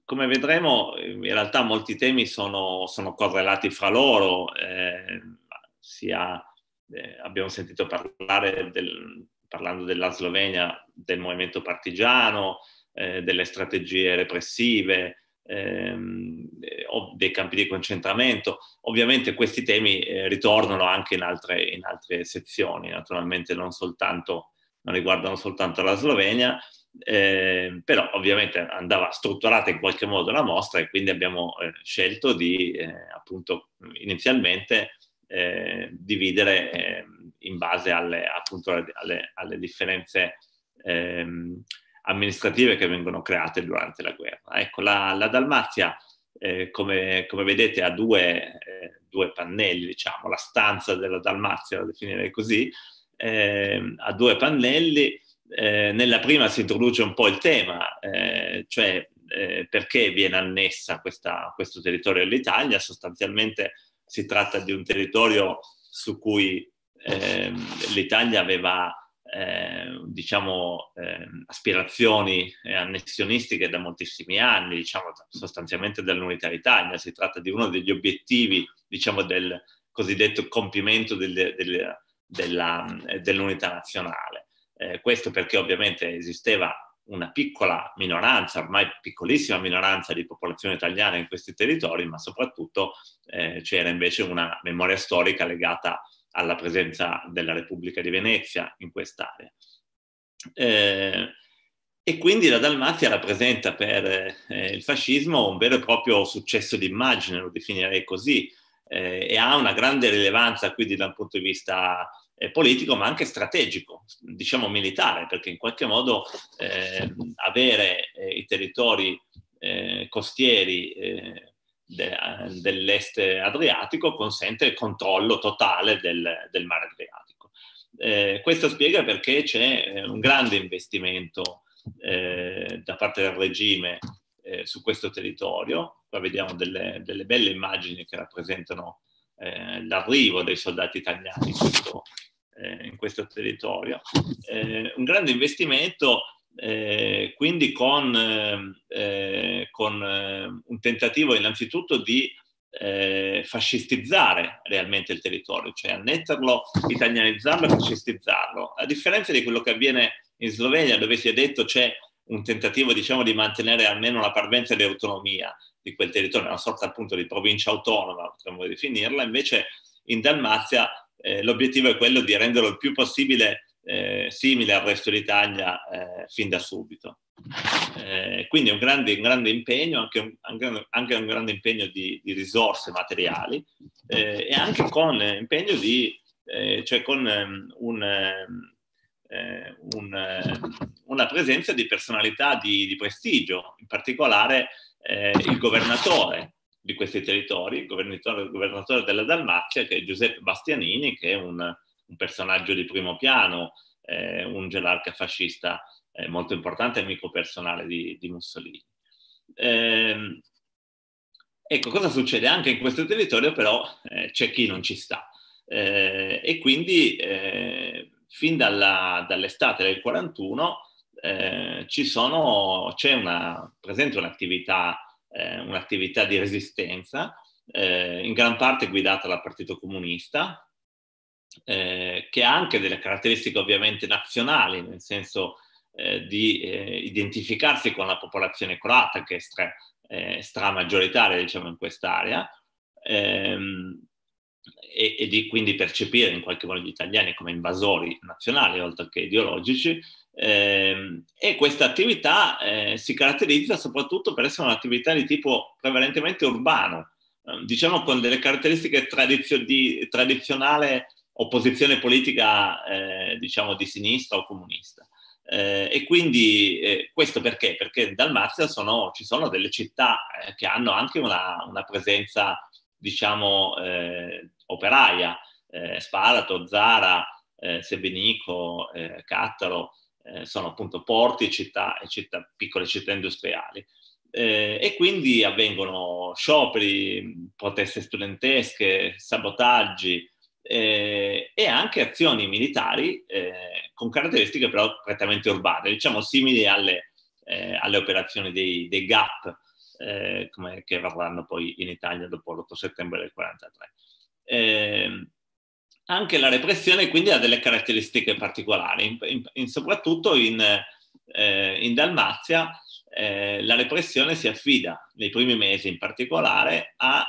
come vedremo, in realtà molti temi sono, sono correlati fra loro, ehm, sia, eh, abbiamo sentito parlare del, parlando della Slovenia del movimento partigiano, eh, delle strategie repressive, ehm, eh, dei campi di concentramento. Ovviamente questi temi eh, ritornano anche in altre, in altre, sezioni, naturalmente non, soltanto, non riguardano soltanto la Slovenia, eh, però ovviamente andava strutturata in qualche modo la mostra e quindi abbiamo eh, scelto di eh, appunto inizialmente eh, dividere in base alle, appunto, alle, alle differenze ehm, amministrative che vengono create durante la guerra. Ecco, la, la Dalmazia eh, come, come, vedete ha due, eh, due, pannelli, diciamo, la stanza della Dalmazia, la definirei così, eh, ha due pannelli, eh, nella prima si introduce un po' il tema, eh, cioè eh, perché viene annessa questa, questo territorio all'Italia, sostanzialmente si tratta di un territorio su cui ehm, l'Italia aveva Ehm, diciamo, ehm, eh, diciamo, eh, aspirazioni annessionistiche da moltissimi anni, diciamo, sostanzialmente dall'unità d'Italia. Si tratta di uno degli obiettivi diciamo, del cosiddetto compimento del, del, della, eh, dell'unità nazionale. Eh, questo perché ovviamente esisteva una piccola minoranza, ormai piccolissima minoranza di popolazione italiana in questi territori, ma soprattutto eh, c'era invece una memoria storica legata a alla presenza della Repubblica di Venezia in quest'area. Eh, e quindi la Dalmazia rappresenta per eh, il fascismo un vero e proprio successo d'immagine, lo definirei così, eh, e ha una grande rilevanza quindi da un punto di vista eh, politico ma anche strategico, diciamo militare, perché in qualche modo eh, avere eh, i territori costieri de, dell'est adriatico consente il controllo totale del, del mare adriatico. Eh, questo spiega perché c'è eh, un grande investimento eh, da parte del regime eh, su questo territorio. Qua vediamo delle, delle belle immagini che rappresentano eh, l'arrivo dei soldati italiani in questo, eh, in questo territorio. un grande investimento eh, quindi con, ehm, eh, con ehm, un tentativo innanzitutto di eh, fascistizzare realmente il territorio, cioè annetterlo, italianizzarlo e fascistizzarlo, a differenza di quello che avviene in Slovenia dove si è detto c'è un tentativo diciamo, di mantenere almeno la parvenza di autonomia di quel territorio, una sorta appunto di provincia autonoma, potremmo definirla, invece in Dalmazia eh, l'obiettivo è quello di renderlo il più possibile eh, simile al resto d'Italia eh, fin da subito. Eh, quindi è un grande, un grande impegno, anche un, anche un, grande impegno di, di risorse materiali eh, e anche con eh, impegno di, eh, cioè con um, un, um, un, una presenza di personalità di, di prestigio, in particolare il governatore di questi territori, il governatore, il governatore della Dalmazia, che è Giuseppe Bastianini, che è un, un personaggio di primo piano, eh, un gerarca fascista eh, molto importante, amico personale di, di Mussolini. Eh, ecco, cosa succede? Anche in questo territorio però eh, c'è chi non ci sta. Eh, e quindi eh, fin dalla, dall'estate del 41 sono, c'è una, presente un'attività, un'attività di resistenza, in gran parte guidata dal Partito Comunista, eh, che ha anche delle caratteristiche ovviamente nazionali, nel senso eh, di eh, identificarsi con la popolazione croata che è stra, eh, stramaggioritaria diciamo, in quest'area ehm, e, e, di quindi percepire in qualche modo gli italiani come invasori nazionali oltre che ideologici. Ehm, e questa attività eh, si caratterizza soprattutto per essere un'attività di tipo prevalentemente urbano, ehm, diciamo con delle caratteristiche tradizio- di, tradizionale opposizione politica eh, diciamo di sinistra o comunista. Eh, e quindi eh, questo perché? Perché in Dalmazia sono, ci sono delle città eh, che hanno anche una, una presenza diciamo eh, operaia, eh, Spalato, Zara, Sebenico, Cattaro, sono appunto porti e città, città, piccole città industriali. Eh, e quindi avvengono scioperi, proteste studentesche, sabotaggi, eh, e anche azioni militari eh, con caratteristiche però prettamente urbane, diciamo simili alle, eh, alle operazioni dei, dei GAP eh, come, che verranno poi in Italia dopo l'8 settembre del 1943. Ehm, anche la repressione quindi ha delle caratteristiche particolari, in, in, in, soprattutto in, eh, Dalmazia eh, la repressione si affida, nei primi mesi in particolare, a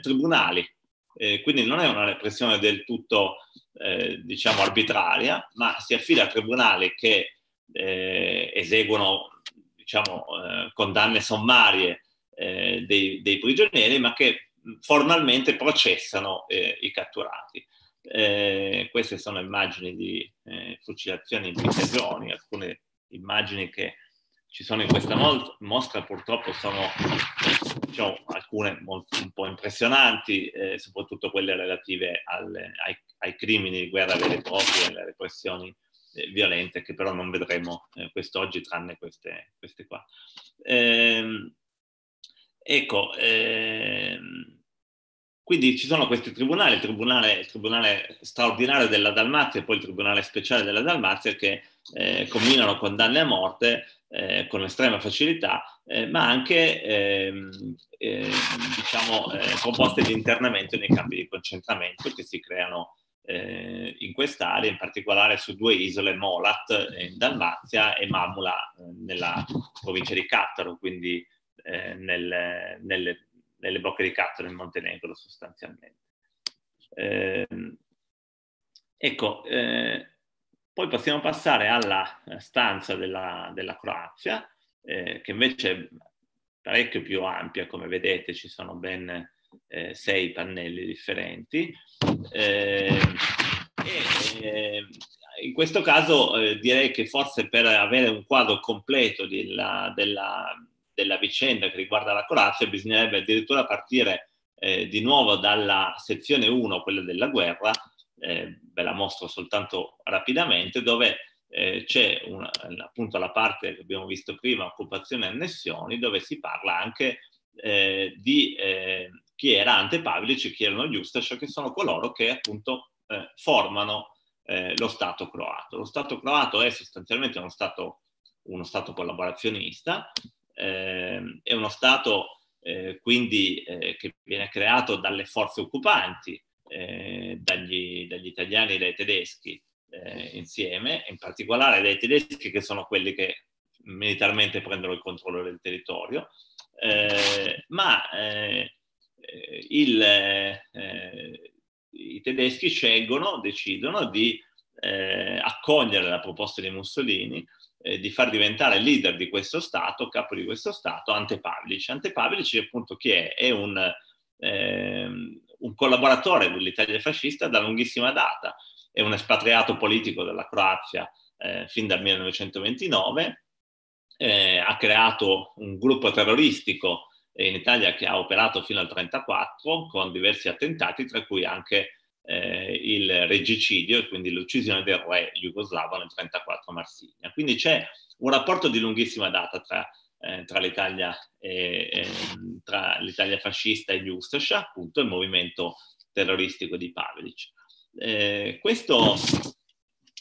tribunali eh, quindi non è una repressione del tutto, eh, diciamo, arbitraria, ma si affida a tribunali che eh, eseguono, diciamo, eh, condanne sommarie eh, dei, dei, prigionieri, ma che formalmente processano eh, i catturati. queste sono immagini di fucilazioni in piccagioni, alcune immagini che ci sono in questa mostra, purtroppo sono diciamo, alcune molto, un po' impressionanti, eh, soprattutto quelle relative alle, ai, ai, crimini di guerra vere e proprie, alle repressioni eh, violente, che però non vedremo eh, quest'oggi, tranne queste, queste qua. Ehm, ecco, ehm, quindi ci sono questi tribunali, il tribunale, il tribunale, straordinario della Dalmazia e poi il tribunale speciale della Dalmazia che eh, combinano condanne a morte eh, con estrema facilità, eh, ma anche ehm, eh, diciamo, eh, composte di internamento nei campi di concentramento che si creano eh, in quest'area, in particolare su due isole, Molat eh, in Dalmazia e Mamula nella provincia di Cattaro, quindi nel, nelle, nelle bocche di Cattaro in Montenegro sostanzialmente. Ehm, ecco, eh, poi possiamo passare alla eh, stanza della, della Croazia, eh, che invece è parecchio più ampia, come vedete ci sono ben eh, sei pannelli differenti. Eh, e, eh, in questo caso eh, direi che forse per avere un quadro completo della, della, della vicenda che riguarda la Croazia bisognerebbe addirittura partire di nuovo dalla sezione 1, quella della guerra, eh, ve la mostro soltanto rapidamente, dove eh, c'è una, appunto la parte che abbiamo visto prima, occupazione e annessioni, dove si parla anche eh, di eh, chi era Ante Pavlic e chi erano gli cioè che sono coloro che appunto eh, formano eh, lo Stato croato. Lo Stato croato è sostanzialmente uno Stato, uno stato collaborazionista, ehm, è uno Stato quindi che viene creato dalle forze occupanti, eh, dagli, dagli, italiani e dai tedeschi eh, insieme, in particolare dai tedeschi che sono quelli che militarmente prendono il controllo del territorio, eh, ma eh, il, eh, i tedeschi scelgono, decidono di eh, accogliere la proposta di Mussolini di far diventare leader di questo Stato, capo di questo Stato, Ante Pavlic. Ante Pavlic appunto chi è? È un, ehm, un collaboratore dell'Italia fascista da lunghissima data, è un espatriato politico della Croazia eh, fin dal 1929, eh, ha creato un gruppo terroristico in Italia che ha operato fino al 1934 con diversi attentati, tra cui anche eh, il regicidio e quindi l'uccisione del re jugoslavo nel 1934 a Marsiglia. Quindi c'è un rapporto di lunghissima data tra eh, tra, l'Italia e, eh, tra l'Italia fascista e gli Ustascia, appunto il movimento terroristico di Pavelic. Eh, questo,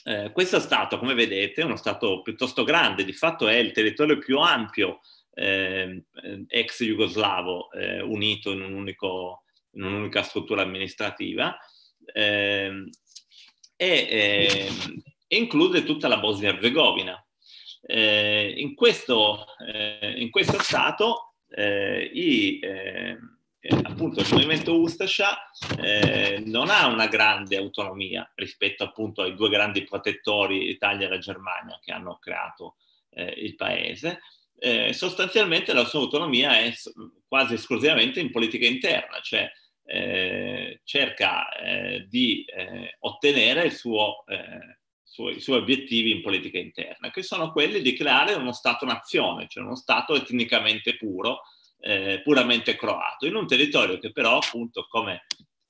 eh, questo, Stato, come vedete, è uno Stato piuttosto grande, di fatto è il territorio più ampio ehm, eh, ex jugoslavo unito in, un unico, in, un'unica struttura amministrativa ehm, e, e ehm, include tutta la Bosnia-Herzegovina eh, in, questo, eh, in, questo, stato eh, i, eh, eh, appunto il movimento Ustascia non ha una grande autonomia rispetto appunto ai due grandi protettori Italia e la Germania che hanno creato il paese. sostanzialmente la sua autonomia è quasi esclusivamente in politica interna, cioè eh, cerca eh, di eh, ottenere il suo suoi, i suoi obiettivi in politica interna, che sono quelli di creare uno Stato-nazione, cioè uno Stato etnicamente puro, eh, puramente croato, in un territorio che però, appunto, come,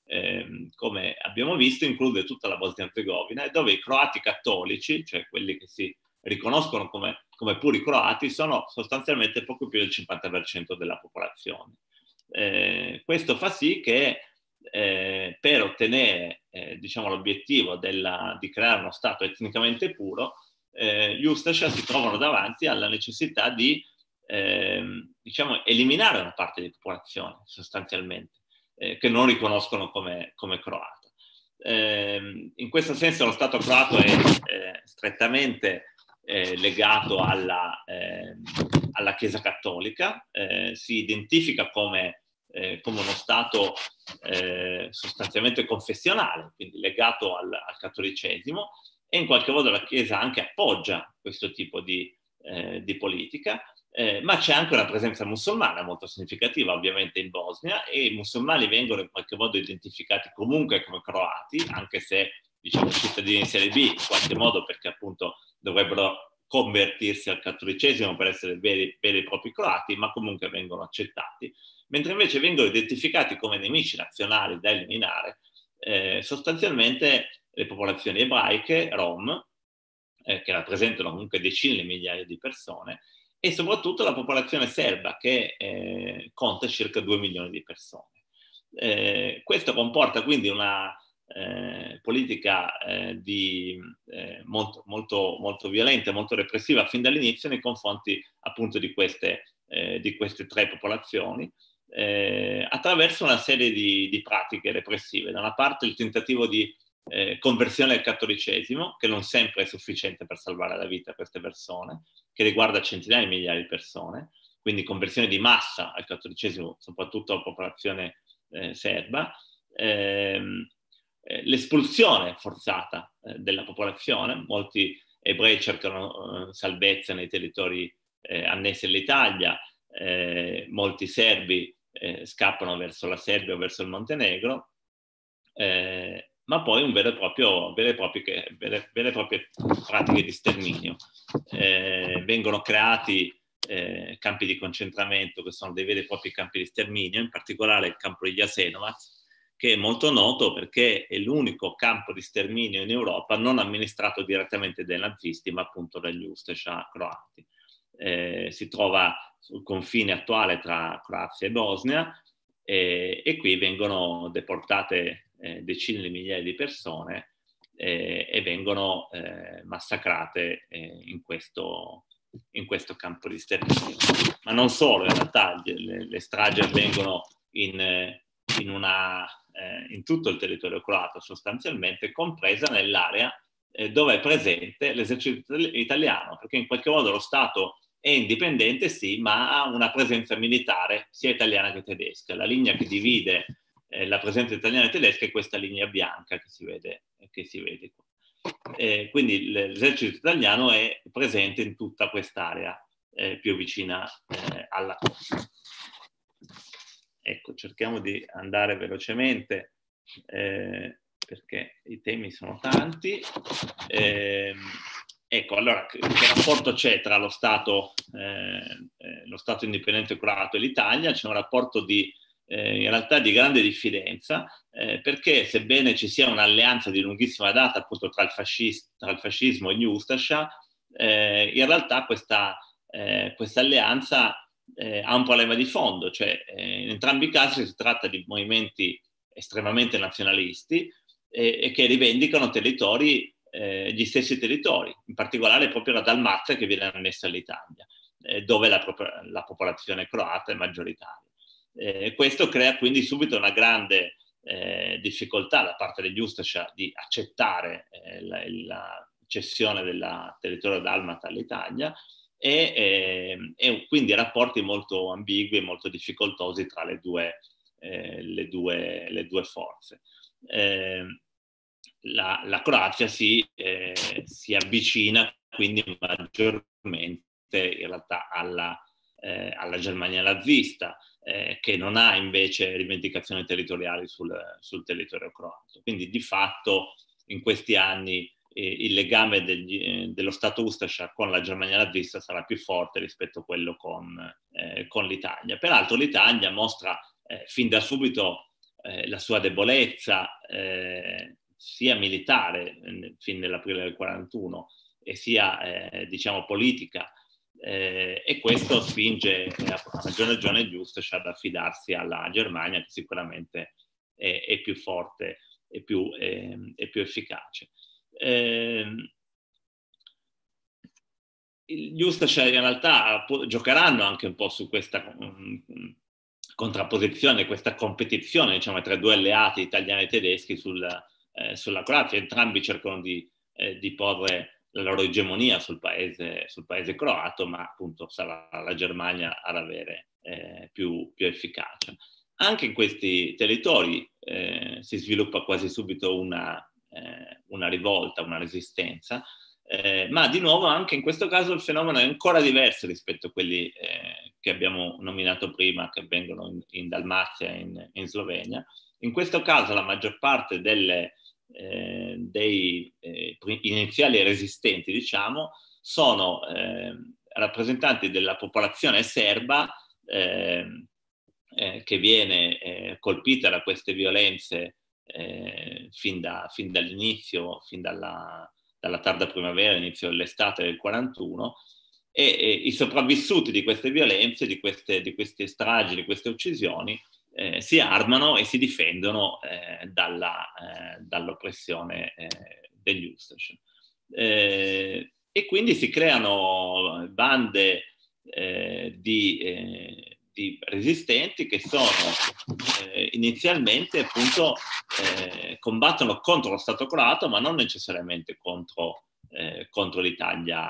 eh, come abbiamo visto, include tutta la Bosnia-Herzegovina, dove i croati cattolici, cioè quelli che si riconoscono come, come puri croati, sono sostanzialmente poco più del 50% della popolazione. Eh, questo fa sì che eh, per ottenere eh, diciamo, l'obiettivo della, di creare uno Stato etnicamente puro, eh, gli Ustascia si trovano davanti alla necessità di eh, diciamo, eliminare una parte di popolazione, sostanzialmente, eh, che non riconoscono come, come croato. Ehm, in questo senso lo Stato croato è strettamente eh, legato alla, ehm, alla Chiesa cattolica, eh, si identifica come eh, come uno Stato eh, sostanzialmente confessionale, quindi legato al, al, cattolicesimo, e in qualche modo la Chiesa anche appoggia questo tipo di, eh, di politica, eh, ma c'è anche una presenza musulmana molto significativa ovviamente in Bosnia e i musulmani vengono in qualche modo identificati comunque come croati, anche se diciamo cittadini di serie B in qualche modo perché appunto dovrebbero convertirsi al cattolicesimo per essere veri, veri, e propri croati, ma comunque vengono accettati mentre invece vengono identificati come nemici nazionali da eliminare eh, sostanzialmente le popolazioni ebraiche, rom, eh, che rappresentano comunque decine di migliaia di persone, e soprattutto la popolazione serba, che eh, conta circa 2 milioni di persone. Eh, questo comporta quindi una eh, politica eh, di, molto, molto, molto violenta, molto repressiva fin dall'inizio nei confronti appunto di queste, di queste tre popolazioni, eh, attraverso una serie di, di, pratiche repressive. Da una parte il tentativo di eh, conversione al cattolicesimo, che non sempre è sufficiente per salvare la vita a queste persone, che riguarda centinaia di migliaia di persone, quindi conversione di massa al cattolicesimo, soprattutto alla popolazione eh, serba, ehm, eh, l'espulsione forzata eh, della popolazione, molti ebrei cercano eh, salvezza nei territori eh, annessi all'Italia, eh, molti serbi eh, scappano verso la Serbia o verso il Montenegro, eh, ma poi un vero e proprio, vere, e proprie, vere, vere e proprie pratiche di sterminio. Eh, vengono creati eh, campi di concentramento che sono dei veri e propri campi di sterminio, in particolare il campo di Jasenovac, che è molto noto perché è l'unico campo di sterminio in Europa non amministrato direttamente dai nazisti, ma appunto dagli Ustescia croati. Eh, si trova sul confine attuale tra Croazia e Bosnia eh, e qui vengono deportate eh, decine di migliaia di persone eh, e vengono eh, massacrate eh, in questo, in, questo, campo di sterminio. Ma non solo, in realtà le, le stragi avvengono in, in, una, eh, in, tutto il territorio croato sostanzialmente, compresa nell'area dove è presente l'esercito italiano, perché in qualche modo lo Stato è indipendente sì, ma ha una presenza militare sia italiana che tedesca. La linea che divide eh, la presenza italiana e tedesca è questa linea bianca che si vede, che si vede qua. Eh, quindi l'esercito italiano è presente in tutta quest'area eh, più vicina eh, alla costa. Ecco, cerchiamo di andare velocemente eh, perché i temi sono tanti. Ehm, Ecco, allora, che, rapporto c'è tra lo Stato, eh, eh lo Stato indipendente croato e l'Italia? C'è un rapporto di, eh, in realtà di grande diffidenza, eh, perché sebbene ci sia un'alleanza di lunghissima data appunto tra il, fascist, tra il fascismo e gli Ustascia, eh, in realtà questa eh, alleanza ha un problema di fondo, cioè in entrambi i casi si tratta di movimenti estremamente nazionalisti e che rivendicano territori eh, gli stessi territori, in particolare proprio la Dalmazia che viene annessa all'Italia, eh, dove la, propria, la, popolazione croata è maggioritaria. Eh, questo crea quindi subito una grande eh, difficoltà da parte degli Ustascia di accettare eh, la, la, cessione del territorio dalmata all'Italia e, ehm, e, quindi rapporti molto ambigui e molto difficoltosi tra le due, eh, le due, le due forze. Eh, la, la Croazia si, eh, si, avvicina quindi maggiormente in realtà alla, eh, alla Germania nazista, eh, che non ha invece rivendicazioni territoriali sul, sul, territorio croato. Quindi di fatto in questi anni eh, il legame degli, eh, dello Stato Ustascia con la Germania nazista sarà più forte rispetto a quello con, eh, con l'Italia. Peraltro l'Italia mostra fin da subito la sua debolezza, eh, sia militare eh, fin nell'aprile del 41 e sia eh, diciamo politica eh, e questo spinge eh, a maggior ragione Giustach ad affidarsi alla Germania che sicuramente è, è più forte e più, è, ehm, è più efficace. Eh, Giustach in realtà giocheranno anche un po' su questa mm, mm, contrapposizione, questa competizione diciamo, tra due alleati italiani e tedeschi sul, eh, sulla Croazia, entrambi cercano di, eh, di, porre la loro egemonia sul paese, sul paese, croato, ma appunto sarà la Germania ad avere eh, più, più, efficacia. Anche in questi territori eh, si sviluppa quasi subito una, eh, una rivolta, una resistenza, eh, ma di nuovo anche in questo caso il fenomeno è ancora diverso rispetto a quelli eh, che abbiamo nominato prima, che avvengono in, in Dalmazia e in, in, Slovenia. In questo caso la maggior parte delle, eh, dei eh, iniziali resistenti, diciamo, sono ehm, rappresentanti della popolazione serba ehm, eh, che viene eh, colpita da queste violenze fin, da, fin, dall'inizio, fin dalla, dalla tarda primavera, inizio dell'estate del 41, e, e, i sopravvissuti di queste violenze, di queste, di queste, stragi, di queste uccisioni, eh, si armano e si difendono eh, dalla, eh, dall'oppressione eh, degli Ustash. Eh, e quindi si creano bande di, di, resistenti che sono inizialmente appunto combattono contro lo Stato croato ma non necessariamente contro, contro l'Italia,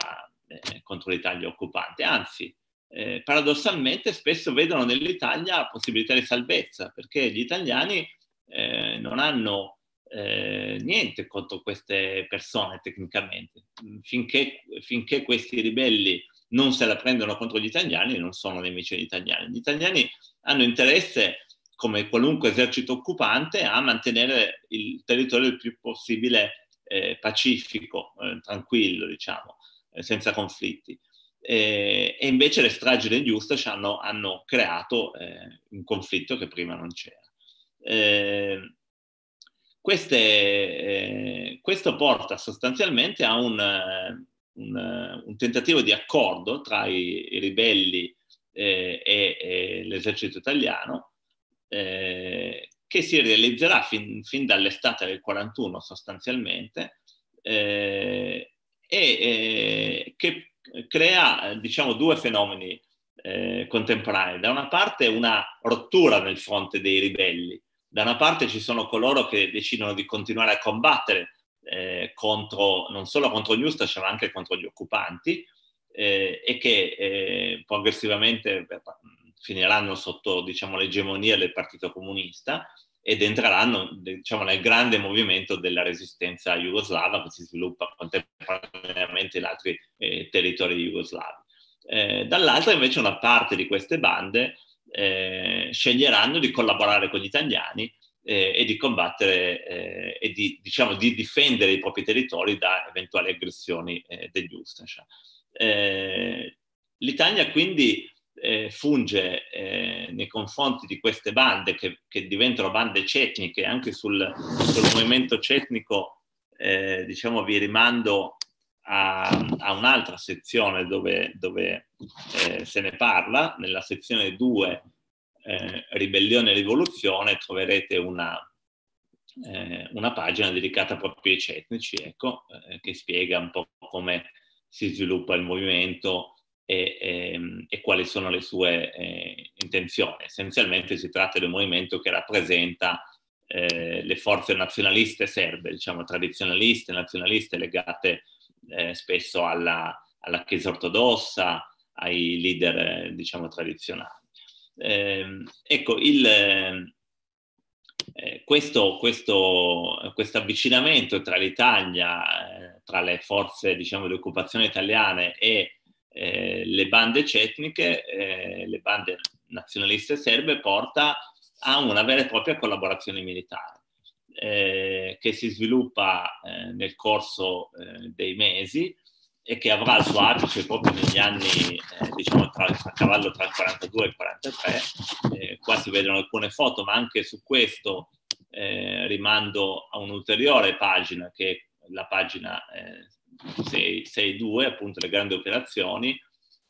contro l'Italia occupante, anzi eh, paradossalmente spesso vedono nell'Italia possibilità di salvezza, perché gli italiani eh, non hanno eh, niente contro queste persone tecnicamente. Mm, finché, finché, questi ribelli non se la prendono contro gli italiani, non sono nemici degli italiani. Gli italiani hanno interesse, come qualunque esercito occupante, a mantenere il territorio il più possibile eh, pacifico, eh, tranquillo, diciamo, eh, senza conflitti eh, e invece le stragi degli Ustash hanno, hanno creato eh, un conflitto che prima non c'era. Eh, queste, eh, questo porta sostanzialmente a un, eh, un, eh, un, tentativo di accordo tra i, i ribelli e, e, l'esercito italiano che si realizzerà fin, fin, dall'estate del 41 sostanzialmente e che crea diciamo, due fenomeni eh, contemporanei. Da una parte una rottura nel fronte dei ribelli, da una parte ci sono coloro che decidono di continuare a combattere eh, contro, non solo contro gli Ustas, ma anche contro gli occupanti eh, e che eh, progressivamente finiranno sotto diciamo, l'egemonia del Partito Comunista ed entreranno diciamo, nel grande movimento della resistenza jugoslava che si sviluppa contemporaneamente in altri eh, territori jugoslavi. Eh, dall'altra invece una parte di queste bande eh, sceglieranno di collaborare con gli italiani eh, e di combattere eh, e di, diciamo, di, difendere i propri territori da eventuali aggressioni eh, degli Ustascia. L'Italia quindi eh, funge eh, nei confronti di queste bande che, che diventano bande cetniche, anche sul, sul movimento cetnico, eh, diciamo, vi rimando a, a un'altra sezione dove, dove eh, se ne parla, nella sezione 2, eh, ribellione e rivoluzione, troverete una, eh, una pagina dedicata proprio ai cetnici, ecco, che spiega un po' come si sviluppa il movimento, e, e, ehm, e quali sono le sue eh, intenzioni. Essenzialmente si tratta di un movimento che rappresenta eh, le forze nazionaliste serbe, diciamo tradizionaliste, nazionaliste legate eh, spesso alla, alla, Chiesa ortodossa, ai leader eh, diciamo tradizionali. Ehm, ecco, il, eh, questo, questo avvicinamento tra l'Italia, eh, tra le forze diciamo, di occupazione italiane e eh, le bande etniche, eh, le bande nazionaliste serbe porta a una vera e propria collaborazione militare eh, che si sviluppa eh, nel corso eh, dei mesi e che avrà il suo apice proprio negli anni, eh, diciamo, tra, a cavallo tra il 42 e il 43. qua si vedono alcune foto, ma anche su questo rimando a un'ulteriore pagina che è la pagina 6-2, appunto le grandi operazioni,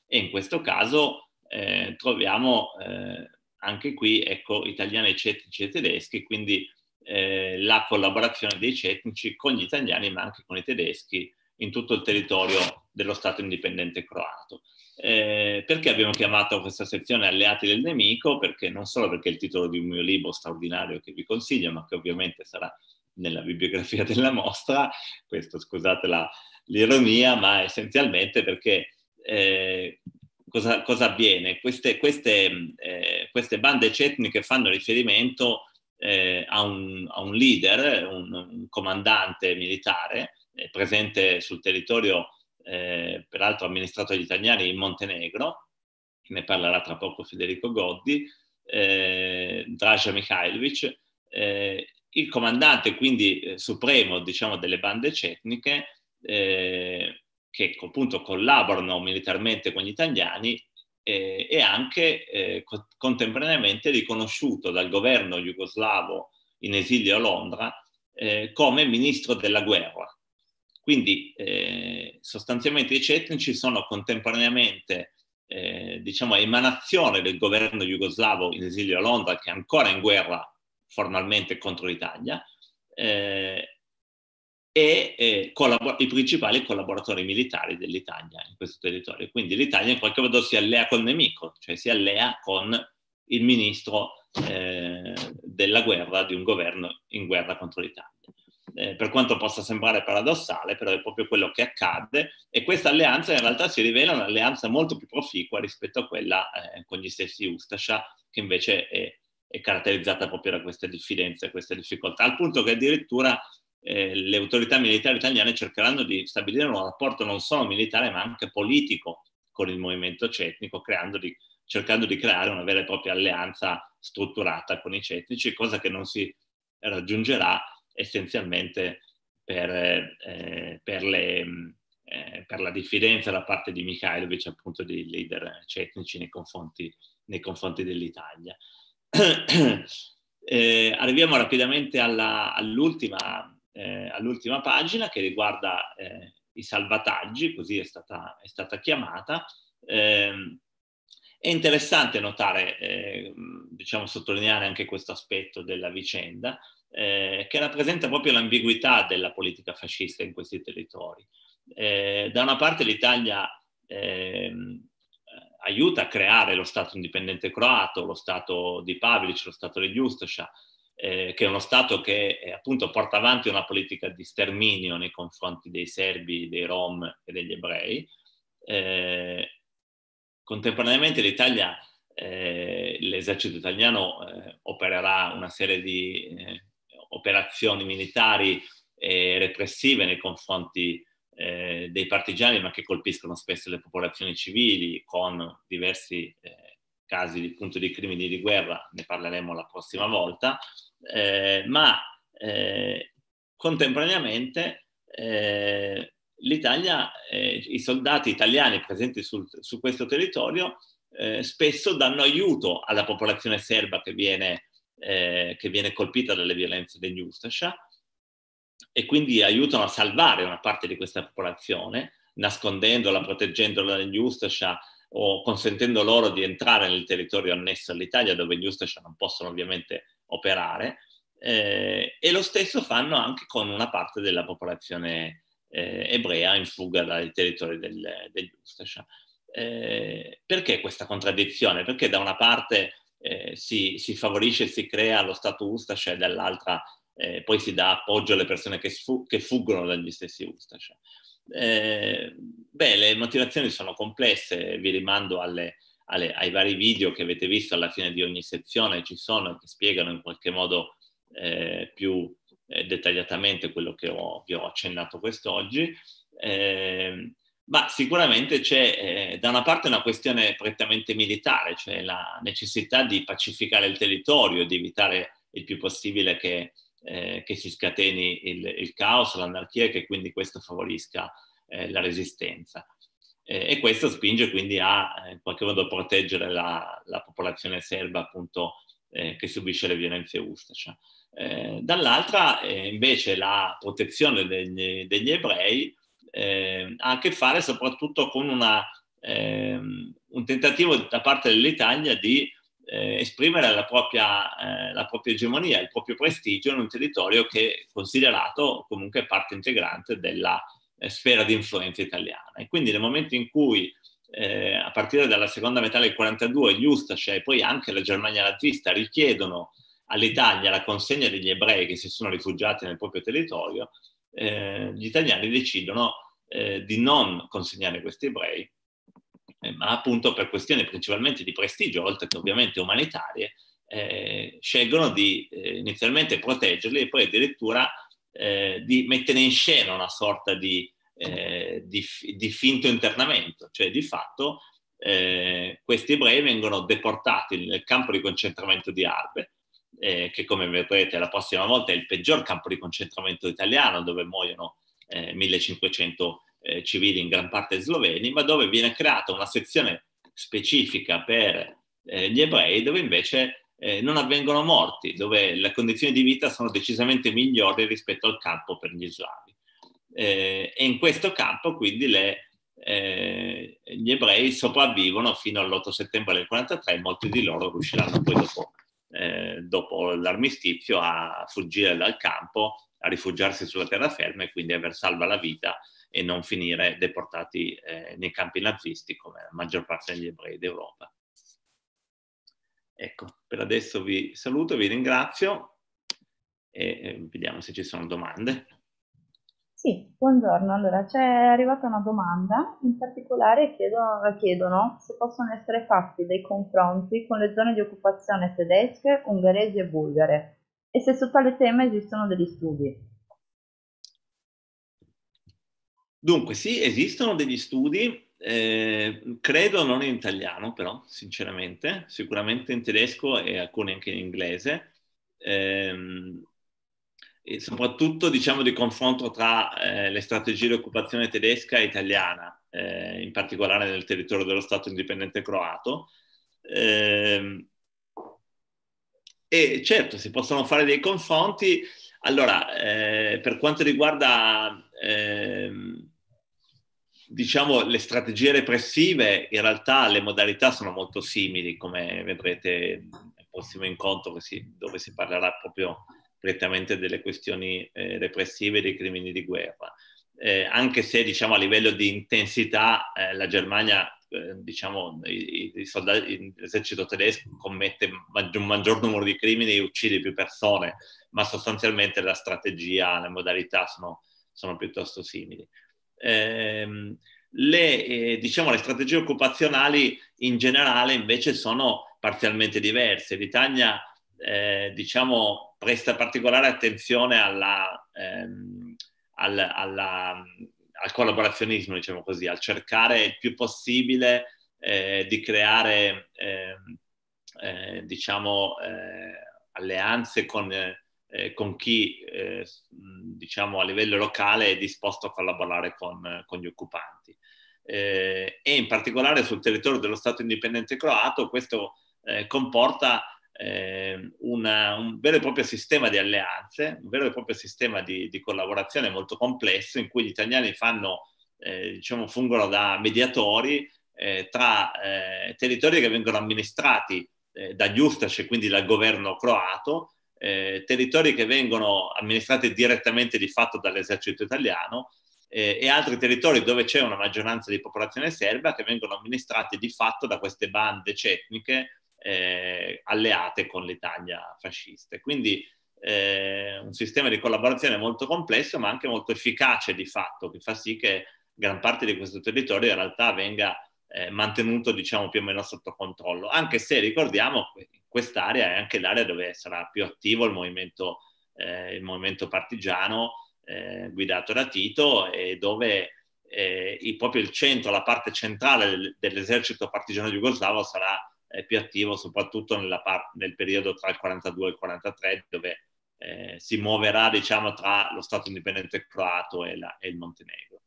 e in questo caso eh, troviamo eh, anche qui ecco, italiani e e tedeschi, quindi eh, la collaborazione dei cetnici con gli italiani ma anche con i tedeschi in tutto il territorio dello Stato indipendente croato. Eh, perché abbiamo chiamato questa sezione Alleati del nemico? Perché non solo perché è il titolo di un mio libro straordinario che vi consiglio, ma che ovviamente sarà nella bibliografia della mostra, questo scusate la, l'ironia, ma essenzialmente perché eh, cosa, cosa, avviene? Queste, queste, eh, queste, bande etniche fanno riferimento eh, a, un, a, un, leader, un, un comandante militare presente sul territorio, eh, peraltro amministrato dagli italiani, in Montenegro, ne parlerà tra poco Federico Goddi, Draja Mikhailovic, eh, il comandante quindi eh, supremo diciamo, delle bande etniche eh, che appunto collaborano militarmente con gli italiani eh, è anche eh, co- contemporaneamente riconosciuto dal governo jugoslavo in esilio a Londra eh, come ministro della guerra. Quindi eh, sostanzialmente i cetnici sono contemporaneamente diciamo, emanazione del governo jugoslavo in esilio a Londra che è ancora in guerra formalmente contro l'Italia, eh, e eh, collabor- i principali collaboratori militari dell'Italia in questo territorio. Quindi l'Italia in qualche modo si allea col nemico, cioè si allea con il ministro eh, della guerra di un governo in guerra contro l'Italia. Eh, per quanto possa sembrare paradossale, però è proprio quello che accade e questa alleanza in realtà si rivela un'alleanza molto più proficua rispetto a quella eh, con gli stessi Ustasha, che invece è è caratterizzata proprio da queste diffidenze, queste difficoltà, al punto che addirittura eh, le autorità militari italiane cercheranno di stabilire un rapporto non solo militare ma anche politico con il movimento cetnico, di, cercando di creare una vera e propria alleanza strutturata con i cetnici, cosa che non si raggiungerà essenzialmente per, eh, per, le, eh, per, la diffidenza da parte di Mikhailovic, appunto dei leader cetnici nei confronti, nei confronti dell'Italia. eh, arriviamo rapidamente alla, all'ultima, eh, all'ultima, pagina che riguarda eh, i salvataggi, così è stata, è stata chiamata. Ehm, è interessante notare, eh, diciamo sottolineare anche questo aspetto della vicenda, eh, che rappresenta proprio l'ambiguità della politica fascista in questi territori. Eh, da una parte l'Italia ehm, aiuta a creare lo Stato indipendente croato, lo Stato di Pavlic, lo Stato di Giustoscia, eh, che è uno Stato che eh, appunto porta avanti una politica di sterminio nei confronti dei serbi, dei rom e degli ebrei. Eh, contemporaneamente l'Italia, eh, l'esercito italiano eh, opererà una serie di eh, operazioni militari e repressive nei confronti eh, dei partigiani, ma che colpiscono spesso le popolazioni civili con diversi eh, casi di, appunto, di crimini di guerra, ne parleremo la prossima volta, eh, ma eh, contemporaneamente eh, l'Italia, eh, i soldati italiani presenti sul, su questo territorio spesso danno aiuto alla popolazione serba che viene, che viene colpita dalle violenze degli Ustascia e quindi aiutano a salvare una parte di questa popolazione, nascondendola, proteggendola dagli Ustascia o consentendo loro di entrare nel territorio annesso all'Italia, dove gli Ustascia non possono ovviamente operare, eh, e lo stesso fanno anche con una parte della popolazione eh, ebrea in fuga dai territori del, degli Ustascia. Eh, perché questa contraddizione? Perché da una parte eh, si, si, favorisce e si crea lo stato Ustascia e dall'altra eh, poi si dà appoggio alle persone che, sfu- che fuggono dagli stessi Ustascia. Eh, beh, le motivazioni sono complesse, vi rimando alle, alle, ai vari video che avete visto alla fine di ogni sezione, ci sono che spiegano in qualche modo eh, più eh, dettagliatamente quello che ho, vi ho accennato quest'oggi. Ehm, ma sicuramente c'è eh, da una parte una questione prettamente militare, cioè la necessità di pacificare il territorio, di evitare il più possibile che eh, che si scateni il, il caos, l'anarchia e che quindi questo favorisca eh, la resistenza. Eh, e questo spinge quindi a eh, in qualche modo proteggere la, la popolazione serba appunto eh, che subisce le violenze ustacia. Eh, dall'altra invece la protezione degli, degli ebrei ha a che fare soprattutto con una, ehm, un tentativo da parte dell'Italia di eh, esprimere la propria, eh, la propria, egemonia, il proprio prestigio in un territorio che è considerato comunque parte integrante della eh, sfera di influenza italiana. E quindi nel momento in cui, eh, a partire dalla seconda metà del 42, gli Ustascia e poi anche la Germania nazista richiedono all'Italia la consegna degli ebrei che si sono rifugiati nel proprio territorio, eh, gli italiani decidono eh, di non consegnare questi ebrei eh, ma appunto per questioni principalmente di prestigio, oltre che ovviamente umanitarie, eh, scelgono di eh, inizialmente proteggerli e poi addirittura eh, di mettere in scena una sorta di, eh, di, di finto internamento, cioè di fatto eh, questi ebrei vengono deportati nel campo di concentramento di Arbe, che come vedrete la prossima volta è il peggior campo di concentramento italiano dove muoiono 1500 eh, civili in gran parte sloveni, ma dove viene creata una sezione specifica per eh, gli ebrei, dove invece eh, non avvengono morti, dove le condizioni di vita sono decisamente migliori rispetto al campo per gli slavi. Eh, e in questo campo quindi le, eh, gli ebrei sopravvivono fino all'8 settembre del 1943, molti di loro riusciranno poi dopo, eh, dopo l'armistizio a fuggire dal campo, a rifugiarsi sulla terraferma e quindi a aver salva la vita e non finire deportati eh, nei campi nazisti come la maggior parte degli ebrei d'Europa. Ecco, per adesso vi saluto, vi ringrazio e eh, vediamo se ci sono domande. Sì, buongiorno. Allora, c'è arrivata una domanda, in particolare chiedono, chiedono se possono essere fatti dei confronti con le zone di occupazione tedesche, ungheresi e bulgare e se su tale tema esistono degli studi. Dunque, sì, esistono degli studi, eh, credo non in italiano però, sinceramente, sicuramente in tedesco e alcuni anche in inglese, ehm, e soprattutto diciamo di confronto tra eh, le strategie di occupazione tedesca e italiana, eh, in particolare nel territorio dello Stato indipendente croato. Ehm, e certo, si possono fare dei confronti. Allora, eh, per quanto riguarda... Ehm, diciamo, le strategie repressive, in realtà le modalità sono molto simili, come vedrete nel prossimo incontro si, dove si parlerà proprio prettamente delle questioni eh, repressive e dei crimini di guerra. Eh, anche se diciamo, a livello di intensità eh, la Germania, eh, diciamo, i, i soldati, l'esercito tedesco commette maggior, un maggior numero di crimini e uccide più persone, ma sostanzialmente la strategia, le modalità sono, sono piuttosto simili. Ehm, le, eh, diciamo, le strategie occupazionali in generale invece sono parzialmente diverse. L'Italia eh, diciamo, presta particolare attenzione alla, ehm, al, alla, al, collaborazionismo, diciamo così, al cercare il più possibile eh, di creare ehm, eh, diciamo, eh, alleanze con eh, eh, con chi, eh, diciamo, a livello locale è disposto a collaborare con, con gli occupanti. Eh, e in particolare sul territorio dello Stato indipendente croato questo eh, comporta ehm, una, un vero e proprio sistema di alleanze, un vero e proprio sistema di, di collaborazione molto complesso in cui gli italiani fanno, eh, diciamo, fungono da mediatori eh, tra eh, territori che vengono amministrati eh, da Justac, quindi dal governo croato, eh, territori che vengono amministrati direttamente di fatto dall'esercito italiano eh, e altri territori dove c'è una maggioranza di popolazione serba che vengono amministrati di fatto da queste bande cetniche eh, alleate con l'Italia fasciste. Quindi eh, un sistema di collaborazione molto complesso ma anche molto efficace di fatto che fa sì che gran parte di questo territorio in realtà venga eh, mantenuto diciamo più o meno sotto controllo, anche se ricordiamo in quest'area è anche l'area dove sarà più attivo il movimento, eh, il movimento partigiano eh, guidato da Tito e dove eh, il, proprio il centro, la parte centrale del, dell'esercito partigiano jugoslavo sarà eh, più attivo soprattutto par- nel periodo tra il 42 e il 43 dove eh, si muoverà diciamo tra lo Stato indipendente croato e, la, e il Montenegro.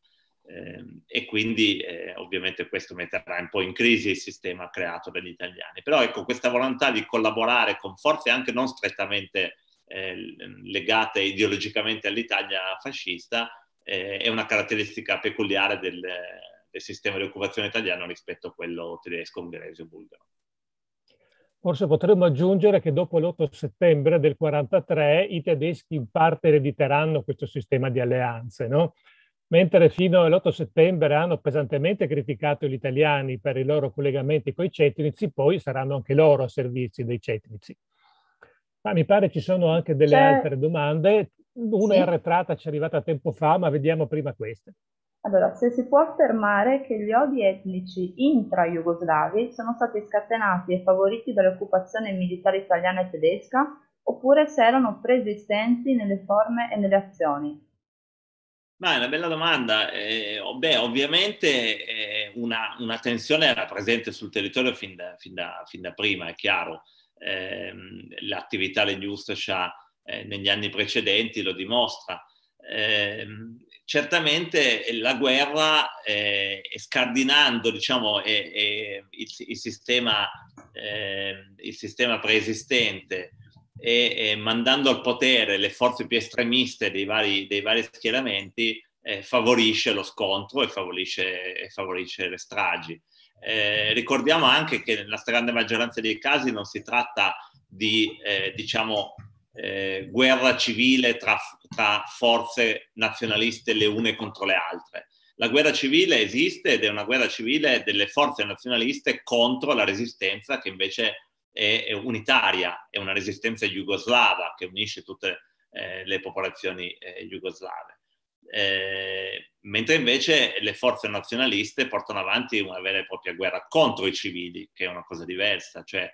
Ehm, e quindi eh, ovviamente questo metterà un po' in crisi il sistema creato dagli italiani. Però ecco, questa volontà di collaborare con forze anche non strettamente eh, legate ideologicamente all'Italia fascista eh, è una caratteristica peculiare del, del, sistema di occupazione italiano rispetto a quello tedesco, ungherese o bulgaro. Forse potremmo aggiungere che dopo l'8 settembre del 1943 i tedeschi in parte erediteranno questo sistema di alleanze, no? mentre fino all'8 settembre hanno pesantemente criticato gli italiani per i loro collegamenti con i cetnici, poi saranno anche loro a servizio dei cetnici. Ma mi pare ci sono anche delle C'è... altre domande. Una sì. è arretrata, ci è arrivata tempo fa, ma vediamo prima queste. Allora, se si può affermare che gli odi etnici intra-jugoslavi sono stati scatenati e favoriti dall'occupazione militare italiana e tedesca, oppure se erano preesistenti nelle forme e nelle azioni, ma è una bella domanda. Eh, beh, ovviamente eh, una, una, tensione era presente sul territorio fin da, fin da, fin da prima, è chiaro. Eh, l'attività degli Ustascia eh, negli anni precedenti lo dimostra. Ehm, certamente la guerra, eh, scardinando diciamo, il, il, sistema, ehm, il, sistema, preesistente, e, e mandando al potere le forze più estremiste dei vari, dei vari schieramenti eh, favorisce lo scontro e favorisce, e favorisce le stragi. Eh, ricordiamo anche che nella stragrande maggioranza dei casi non si tratta di eh, diciamo, eh, guerra civile tra, tra, forze nazionaliste le une contro le altre. La guerra civile esiste ed è una guerra civile delle forze nazionaliste contro la resistenza che invece è, unitaria, è una resistenza jugoslava che unisce tutte eh, le popolazioni eh, jugoslave. Eh, mentre invece le forze nazionaliste portano avanti una vera e propria guerra contro i civili, che è una cosa diversa, cioè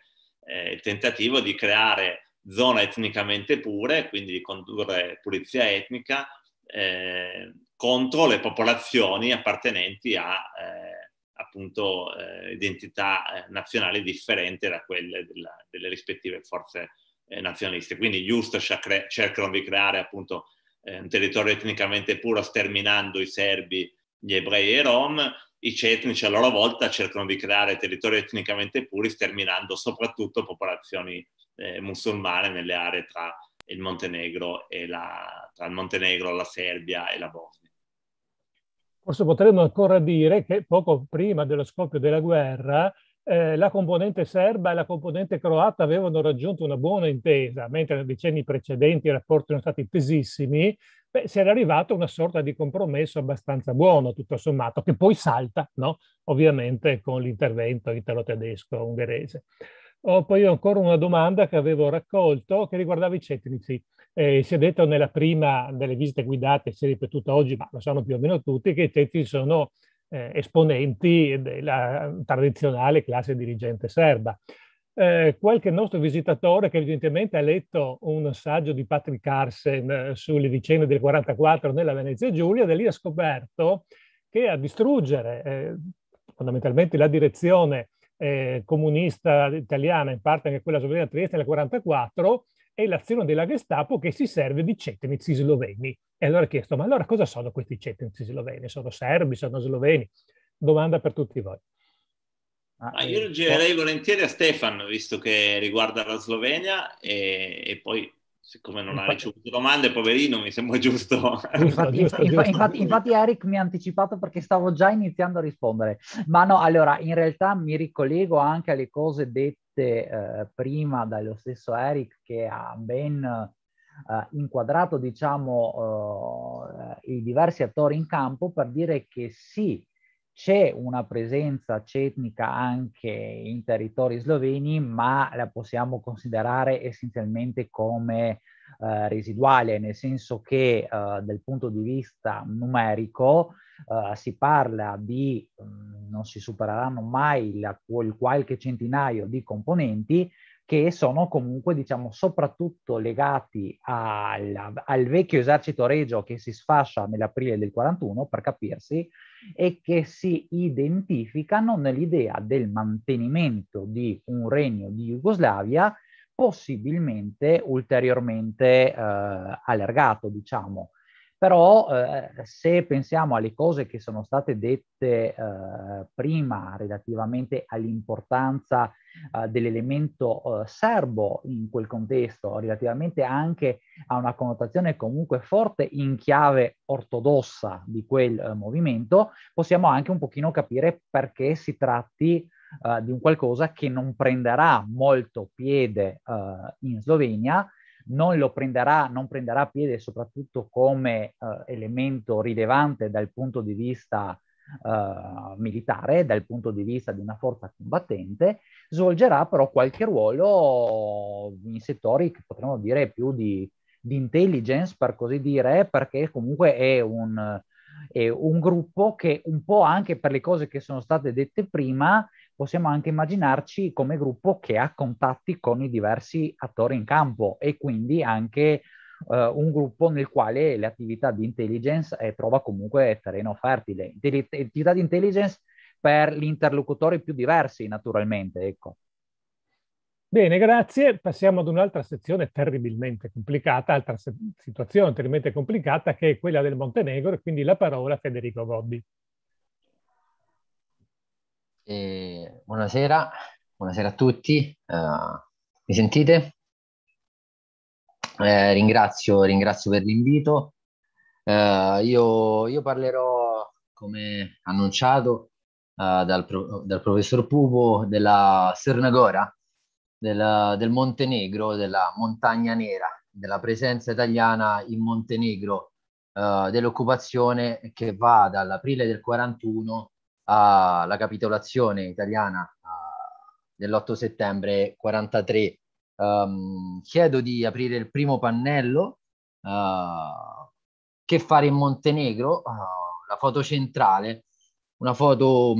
eh, il tentativo di creare zone etnicamente pure, quindi di condurre pulizia etnica eh, contro le popolazioni appartenenti a, eh, appunto eh, identità eh, nazionale differente da quelle della, delle rispettive forze eh, nazionaliste. Quindi giusto cre- cercano di creare appunto eh, un territorio etnicamente puro sterminando i serbi, gli ebrei e i rom, i cetnici a loro volta cercano di creare territori etnicamente puri sterminando soprattutto popolazioni eh, musulmane nelle aree tra il Montenegro e la, tra il Montenegro, la Serbia e la Bosnia. Forse potremmo ancora dire che poco prima dello scoppio della guerra eh, la componente serba e la componente croata avevano raggiunto una buona intesa, mentre nei decenni precedenti i rapporti erano stati tesissimi, beh, si era arrivato a una sorta di compromesso abbastanza buono, tutto sommato, che poi salta, no? ovviamente, con l'intervento italo-tedesco-ungherese. Ho poi ancora una domanda che avevo raccolto che riguardava i cetnici. Eh, si è detto nella prima delle visite guidate, si è ripetuta oggi, ma lo sanno più o meno tutti, che i tetti sono eh, esponenti della tradizionale classe dirigente serba. Eh, qualche nostro visitatore che evidentemente ha letto un saggio di Patrick Carson eh, sulle vicende del 44 nella Venezia Giulia, da lì ha scoperto che a distruggere eh, fondamentalmente la direzione eh, comunista italiana, in parte anche quella sovrana sovietica Trieste nel 1944, è l'azione della Gestapo che si serve di cetnici sloveni. E allora ho chiesto, ma allora cosa sono questi cetnici sloveni? Sono serbi, sono sloveni? Domanda per tutti voi. Ah, io eh, girerei volentieri a Stefano, visto che riguarda la Slovenia e, e poi siccome non infatti, ha ricevuto domande, poverino, mi sembra giusto. Infatti, giusto, giusto. infatti, infatti Eric mi ha anticipato perché stavo già iniziando a rispondere. Ma no, allora, in realtà mi ricollego anche alle cose dette dette eh, prima dallo stesso Eric che ha ben eh, inquadrato diciamo eh, i diversi attori in campo per dire che sì, c'è una presenza cetnica anche in territori sloveni, ma la possiamo considerare essenzialmente come eh, residuale, nel senso che eh, dal punto di vista numerico uh, si parla di mh, mm, non si supereranno mai la, quel, qualche centinaio di componenti che sono comunque, diciamo, soprattutto legati al, al vecchio esercito regio che si sfascia nell'aprile del 41, per capirsi, e che si identificano nell'idea del mantenimento di un regno di Jugoslavia possibilmente ulteriormente eh, allargato, diciamo. Però eh, se pensiamo alle cose che sono state dette eh, prima relativamente all'importanza eh, dell'elemento eh, serbo in quel contesto, relativamente anche a una connotazione comunque forte in chiave ortodossa di quel eh, movimento, possiamo anche un pochino capire perché si tratti eh, di un qualcosa che non prenderà molto piede in Slovenia, non lo prenderà, non prenderà piede soprattutto come eh, elemento rilevante dal punto di vista eh, militare, dal punto di vista di una forza combattente, svolgerà però qualche ruolo in settori che potremmo dire più di, di intelligence, per così dire, perché comunque è un, è un gruppo che un po' anche per le cose che sono state dette prima possiamo anche immaginarci come gruppo che ha contatti con i diversi attori in campo e quindi anche uh, un gruppo nel quale le attività di intelligence eh, trova comunque terreno fertile. Intelli- attività di intelligence per gli interlocutori più diversi, naturalmente, ecco. Bene, grazie. Passiamo ad un'altra sezione terribilmente complicata, altra se- situazione terribilmente complicata che è quella del Montenegro e quindi la parola a Federico Gobbi. Eh, buonasera, buonasera, a tutti, eh, mi sentite? Eh, ringrazio, ringrazio, per l'invito. Eh, io, io, parlerò, come annunciato eh, dal, pro, dal, professor Pupo, della Sernagora, della, del Montenegro, della montagna nera, della presenza italiana in Montenegro, eh, dell'occupazione che va dall'aprile del 41 alla capitolazione italiana ah, dell'8 settembre 43. Um, ehm, chiedo di aprire il primo pannello. Uh, che fare in Montenegro? Uh, la foto centrale, una foto,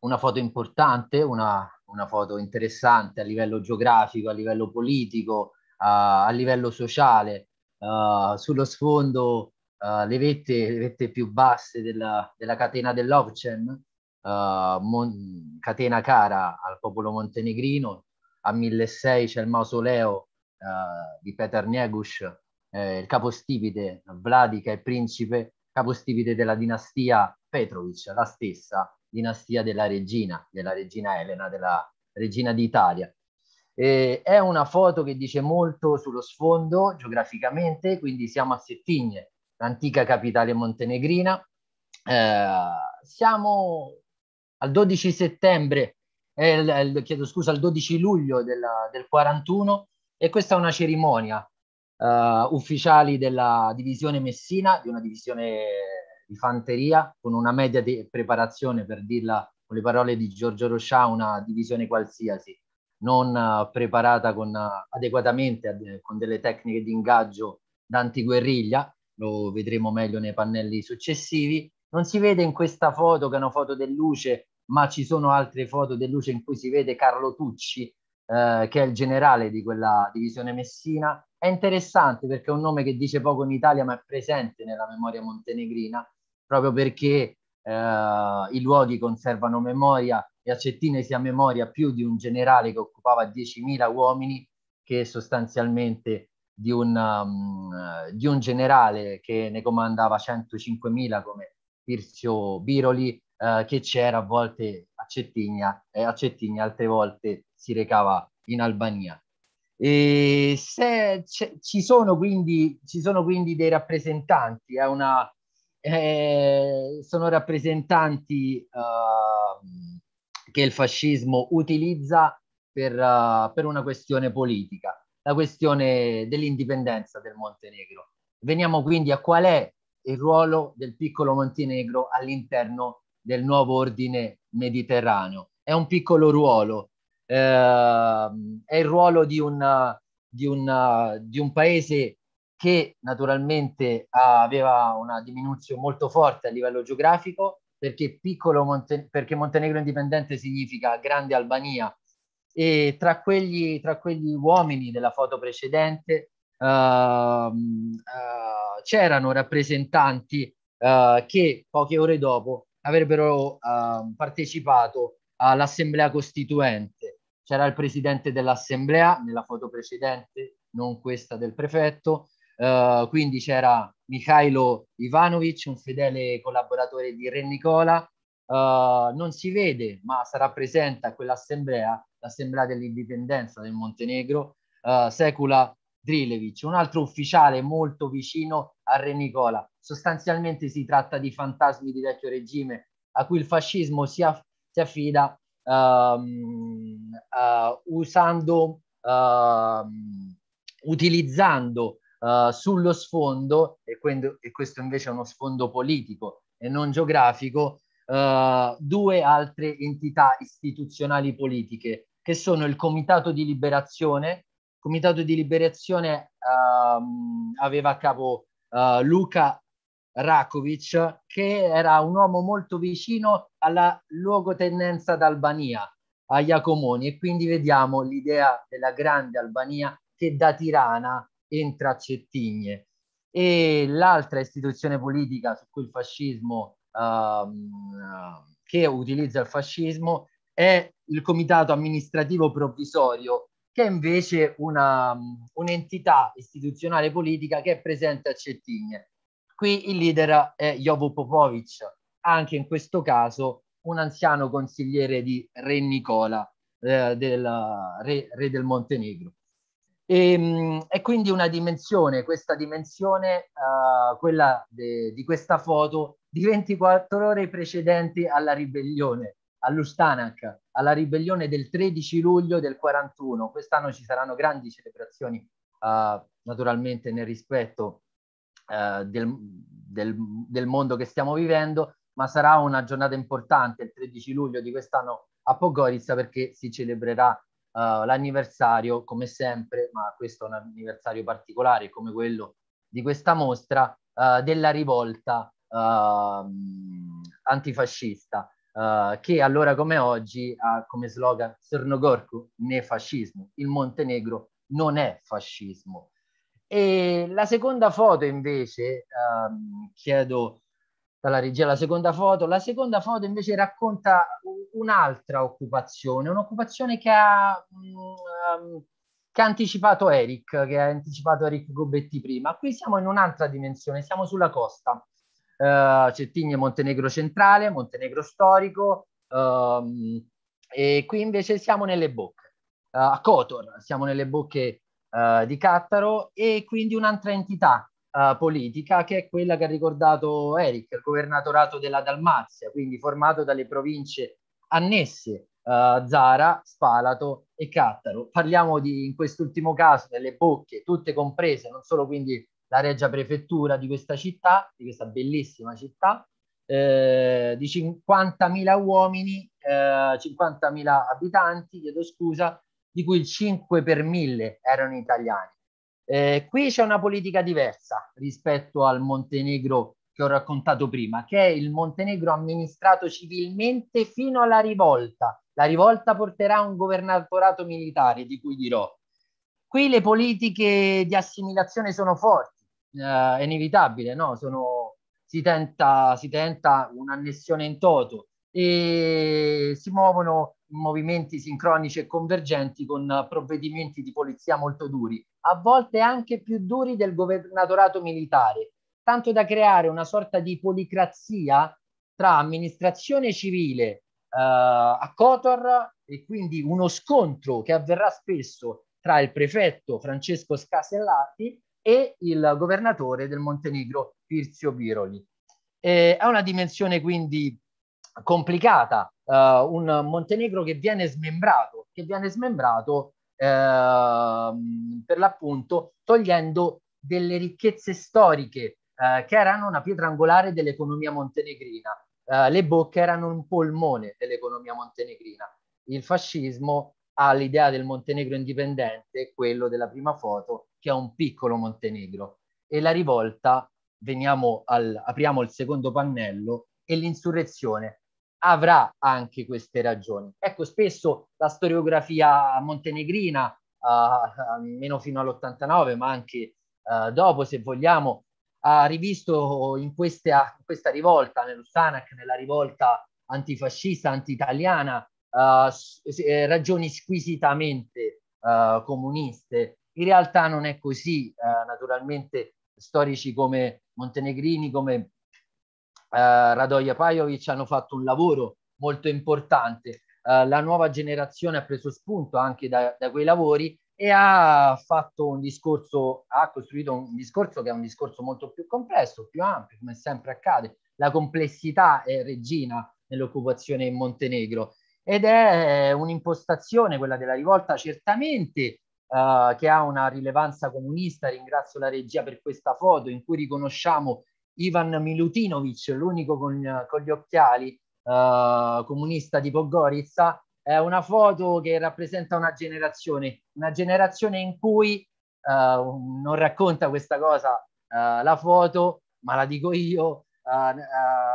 una foto importante, una, una, foto interessante a livello geografico, a livello politico, uh, a livello sociale. sullo sfondo uh, le, vette, le, vette, più basse della, della catena dell'Ovcen, uh, eh, mon- catena cara al popolo montenegrino. A 1006 c'è il mausoleo uh, di Petar Negush, eh, il capostipite Vladica e principe, capostipite della dinastia Petrovic, la stessa dinastia della regina, della regina Elena, della regina d'Italia. Eh, è una foto che dice molto sullo sfondo geograficamente, quindi siamo a Settigne, l'antica capitale montenegrina. Eh, siamo al 12 settembre, eh, il, chiedo scusa, al 12 luglio della, del 41 e questa è una cerimonia eh, ufficiali della divisione Messina, di una divisione di fanteria con una media di preparazione, per dirla con le parole di Giorgio Roscià, una divisione qualsiasi, non eh, preparata con, eh, adeguatamente con delle tecniche di ingaggio d'antiguerriglia, lo vedremo meglio nei pannelli successivi. Non si vede in questa foto che è una foto del Luce, ma ci sono altre foto del Luce in cui si vede Carlo Tucci, eh, che è il generale di quella divisione Messina. È interessante perché è un nome che dice poco in Italia, ma è presente nella memoria montenegrina, proprio perché eh, i luoghi conservano memoria e a Cettine si ha memoria più di un generale che occupava 10.000 uomini che sostanzialmente di un, um, di un generale che ne comandava 105.000 come Tirzio Biroli, eh, che c'era a volte a Cettigna e eh, a Cettigna altre volte si recava in Albania. E se, c- ci, sono quindi, ci sono quindi dei rappresentanti, è una, eh, sono rappresentanti uh, che il fascismo utilizza per, uh, per una questione politica la questione dell'indipendenza del Montenegro. Veniamo quindi a qual è il ruolo del piccolo Montenegro all'interno del nuovo ordine mediterraneo. È un piccolo ruolo, eh, è il ruolo di, una, di, una, di un paese che naturalmente aveva una diminuzione molto forte a livello geografico, perché, piccolo Monte- perché Montenegro indipendente significa grande Albania e tra quegli, tra quegli uomini della foto precedente uh, uh, c'erano rappresentanti uh, che poche ore dopo avrebbero ehm, partecipato all'assemblea costituente. C'era il presidente dell'assemblea nella foto precedente, non questa del prefetto, Uh, quindi c'era Mikhailo Ivanovic, un fedele collaboratore di Re Nicola. Uh, non si vede, ma sarà presente a quell'assemblea l'Assemblea dell'Indipendenza del Montenegro, eh, Secula Drilevic, un altro ufficiale molto vicino a Re Nicola. Sostanzialmente si tratta di fantasmi di vecchio regime a cui il fascismo si, aff- si affida ehm, eh, usando, ehm, utilizzando eh, sullo sfondo, e, quindi, e questo invece è uno sfondo politico e non geografico, Uh, due altre entità istituzionali politiche, che sono il Comitato di Liberazione. Il Comitato di Liberazione um, aveva a capo uh, eh, Luca Rakovic, che era un uomo molto vicino alla luogotenenza d'Albania, a Iacomoni, e quindi vediamo l'idea della grande Albania che da Tirana entra a Cettigne. E l'altra istituzione politica su cui il fascismo, uh, che utilizza il fascismo, è il comitato amministrativo provvisorio, che è invece una, mm, un'entità istituzionale politica che è presente a Cettigne. Qui il leader è Jovo Popovic, anche in questo caso un anziano consigliere di Re Nicola, eh, del, re, re, del Montenegro. E, mm, è quindi una dimensione, questa dimensione, eh, quella de, di questa foto, di 24 ore precedenti alla ribellione, all'Ustanac, alla ribellione del 13 luglio del 41. Quest'anno ci saranno grandi celebrazioni, uh, naturalmente nel rispetto uh, del, del, del, mondo che stiamo vivendo, ma sarà una giornata importante il 13 luglio di quest'anno a Pogorica perché si celebrerà uh, l'anniversario, come sempre, ma questo è un anniversario particolare come quello di questa mostra, della rivolta ehm, antifascista uh, che allora come oggi ha come slogan Sernogorku né fascismo, il Montenegro non è fascismo. E la seconda foto invece, um, chiedo dalla regia la seconda foto, la seconda foto invece racconta un'altra occupazione, un'occupazione che ha... Um, che ha anticipato Eric, che ha anticipato Eric Gobetti prima. Qui siamo in un'altra dimensione, siamo sulla costa. Eh, Cettigne Montenegro centrale, Montenegro storico, ehm, e qui invece siamo nelle bocche, eh, a Kotor, siamo nelle bocche eh, di Cattaro e quindi un'altra entità eh, politica che è quella che ha ricordato Eric, il governatorato della Dalmazia, quindi formato dalle province annesse Uh, Zara, Spalato e Cattaro. Parliamo di, in quest'ultimo caso delle bocche, tutte comprese, non solo quindi la Regia Prefettura di questa città, di questa bellissima città, eh, di 50.000 uomini, eh, 50.000 abitanti, chiedo scusa, di cui il 5 per 1000 erano italiani. Eh, qui c'è una politica diversa rispetto al Montenegro che ho raccontato prima, che è il Montenegro amministrato civilmente fino alla rivolta. La rivolta porterà a un governatorato militare, di cui dirò. Qui le politiche di assimilazione sono forti eh, è inevitabile, no? Sono, si, tenta, si tenta un'annessione in toto e si muovono movimenti sincronici e convergenti con provvedimenti di polizia molto duri, a volte anche più duri del governatorato militare, tanto da creare una sorta di policrazia tra amministrazione civile eh, a Cotor e quindi uno scontro che avverrà spesso tra il prefetto Francesco Scasellati e il governatore del Montenegro Pirzio Biroli. Eh, una dimensione quindi complicata, eh, un Montenegro che viene smembrato, che viene smembrato eh, per l'appunto togliendo delle ricchezze storiche eh, che erano una pietra angolare dell'economia montenegrina. Eh, le bocche erano un polmone dell'economia montenegrina. Il fascismo ha l'idea del Montenegro indipendente, quello della prima foto, che è un piccolo Montenegro. E la rivolta, al, apriamo il secondo pannello, e l'insurrezione avrà anche queste ragioni. Ecco, spesso la storiografia montenegrina, uh, ah, almeno ah, fino all'89, ma anche uh, dopo, se vogliamo, ha rivisto in questa, in questa rivolta, nell'Ustanac, nella rivolta antifascista, anti-italiana, uh, ragioni squisitamente comuniste in realtà non è così, eh, naturalmente storici come Montenegrini, come eh, Radoja Pajovic hanno fatto un lavoro molto importante. Eh, la nuova generazione ha preso spunto anche da, da quei lavori e ha fatto un discorso, ha costruito un discorso che è un discorso molto più complesso, più ampio, come sempre accade. La complessità è regina nell'occupazione in Montenegro ed è eh, un'impostazione, quella della rivolta, certamente uh, che ha una rilevanza comunista, ringrazio la regia per questa foto in cui riconosciamo Ivan Milutinovic, l'unico con, con gli occhiali uh, comunista di Pogorica. è una foto che rappresenta una generazione, una generazione in cui uh, non racconta questa cosa la foto, ma la dico io, Uh, uh,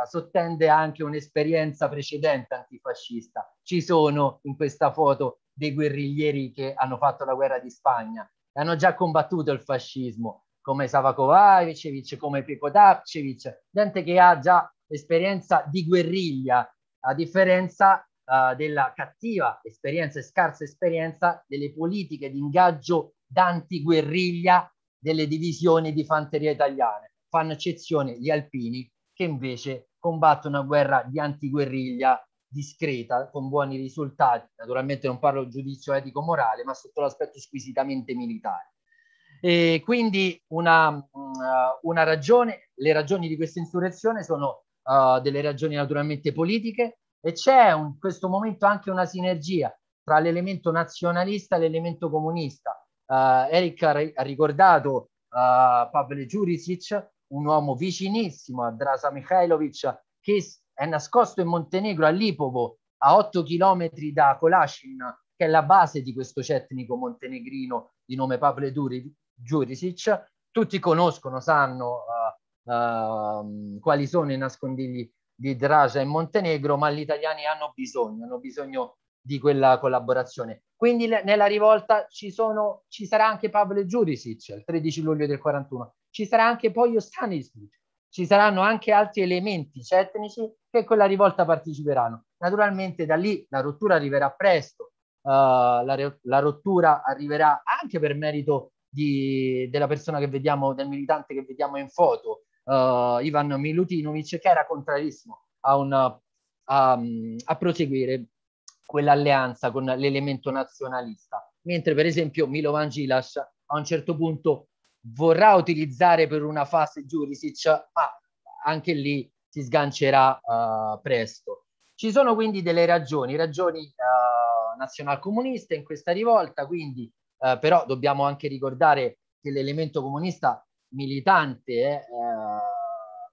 sottende anche un'esperienza precedente antifascista. Ci sono in questa foto dei guerriglieri che hanno fatto la guerra di Spagna. e Hanno già combattuto il fascismo, come Savakovacevic, come Pekodacevic, gente che ha già esperienza di guerriglia, a differenza uh, della cattiva esperienza e scarsa esperienza delle politiche di ingaggio d'antiguerriglia delle divisioni di fanteria italiane. Fanno eccezione gli alpini che invece combattono una guerra di antiguerriglia discreta, con buoni risultati. Naturalmente non parlo di giudizio etico-morale, ma sotto l'aspetto squisitamente militare. E quindi una, mm, una ragione, le ragioni di questa insurrezione sono uh, delle ragioni naturalmente politiche e c'è in questo momento anche una sinergia tra l'elemento nazionalista e l'elemento comunista. Uh, Eric ha, ha ricordato uh, Pavel Jurisic, un uomo vicinissimo a Drasa Mikhailovic, che è nascosto in Montenegro a Lipovo, a 8 km da Kolacin, che è la base di questo cetnico montenegrino di nome Pavle Djuricic. Tutti conoscono, sanno uh, uh, quali sono i nascondigli di Dragia in Montenegro, ma gli italiani hanno bisogno, hanno bisogno di quella collaborazione. Quindi le, nella rivolta ci, sono, ci sarà anche Pavle Djuricic il 13 luglio del 41, ci sarà anche poi Stanisic, ci saranno anche altri elementi cetnici che quella rivolta parteciperanno. Naturalmente da lì la rottura arriverà presto, uh, la, re- la, rottura arriverà anche per merito di, della persona che vediamo, del militante che vediamo in foto, uh, Ivan Milutinovic, che era contrarissimo a, una, a, a proseguire quell'alleanza con l'elemento nazionalista. Mentre per esempio Milovan Gilas a un certo punto vorrà utilizzare per una fase Jurisic, ma anche lì si sgancerà uh, presto. Ci sono quindi delle ragioni, ragioni uh, nazionalcomuniste in questa rivolta, quindi uh, però dobbiamo anche ricordare che l'elemento comunista militante eh,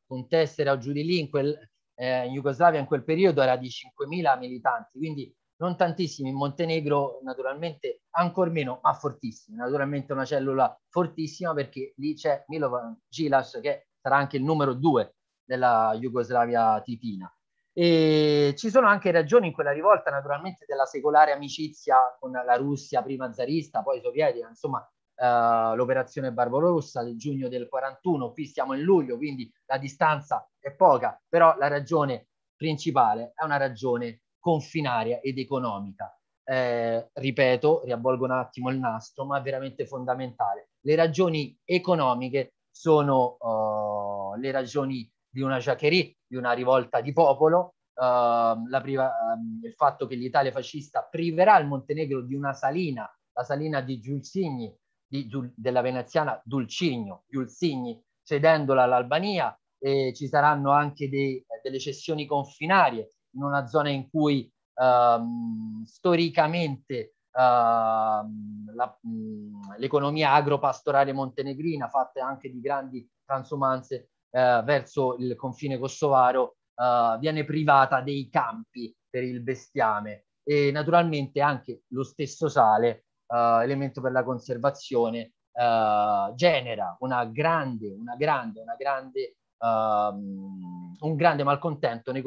con tessera giù di lì in, quel, eh, in Jugoslavia in quel periodo era di 5.000 militanti, quindi non tantissimi, in Montenegro naturalmente ancora meno, ma fortissimi, naturalmente una cellula fortissima perché lì c'è Milovan Gilas che sarà anche il numero due della Jugoslavia titina. E ci sono anche ragioni in quella rivolta, naturalmente, della secolare amicizia con la Russia, prima zarista, poi sovietica, insomma, Uh, l'operazione Barbarossa del giugno del 41, qui siamo in luglio, quindi la distanza è poca, però la ragione principale è una ragione confinaria ed economica. Eh, ripeto, riavvolgo un attimo il nastro, ma è veramente fondamentale. Le ragioni economiche sono uh, le ragioni di una Jacquerie, di una rivolta di popolo, uh, priva, um, il fatto che l'Italia fascista priverà il Montenegro di una salina, la salina di Giulsigni, di, di, della veneziana Dulcigno, Giulsigni, cedendola all'Albania, e ci saranno anche dei, delle cessioni confinarie in una zona in cui um, storicamente Uh, la, mh, l'economia agropastorale montenegrina, fatta anche di grandi transumanze eh, verso il confine kosovaro eh, viene privata dei campi per il bestiame e naturalmente anche lo stesso sale, eh, elemento per la conservazione, eh, genera una grande, una grande, una grande Um, un grande malcontento nei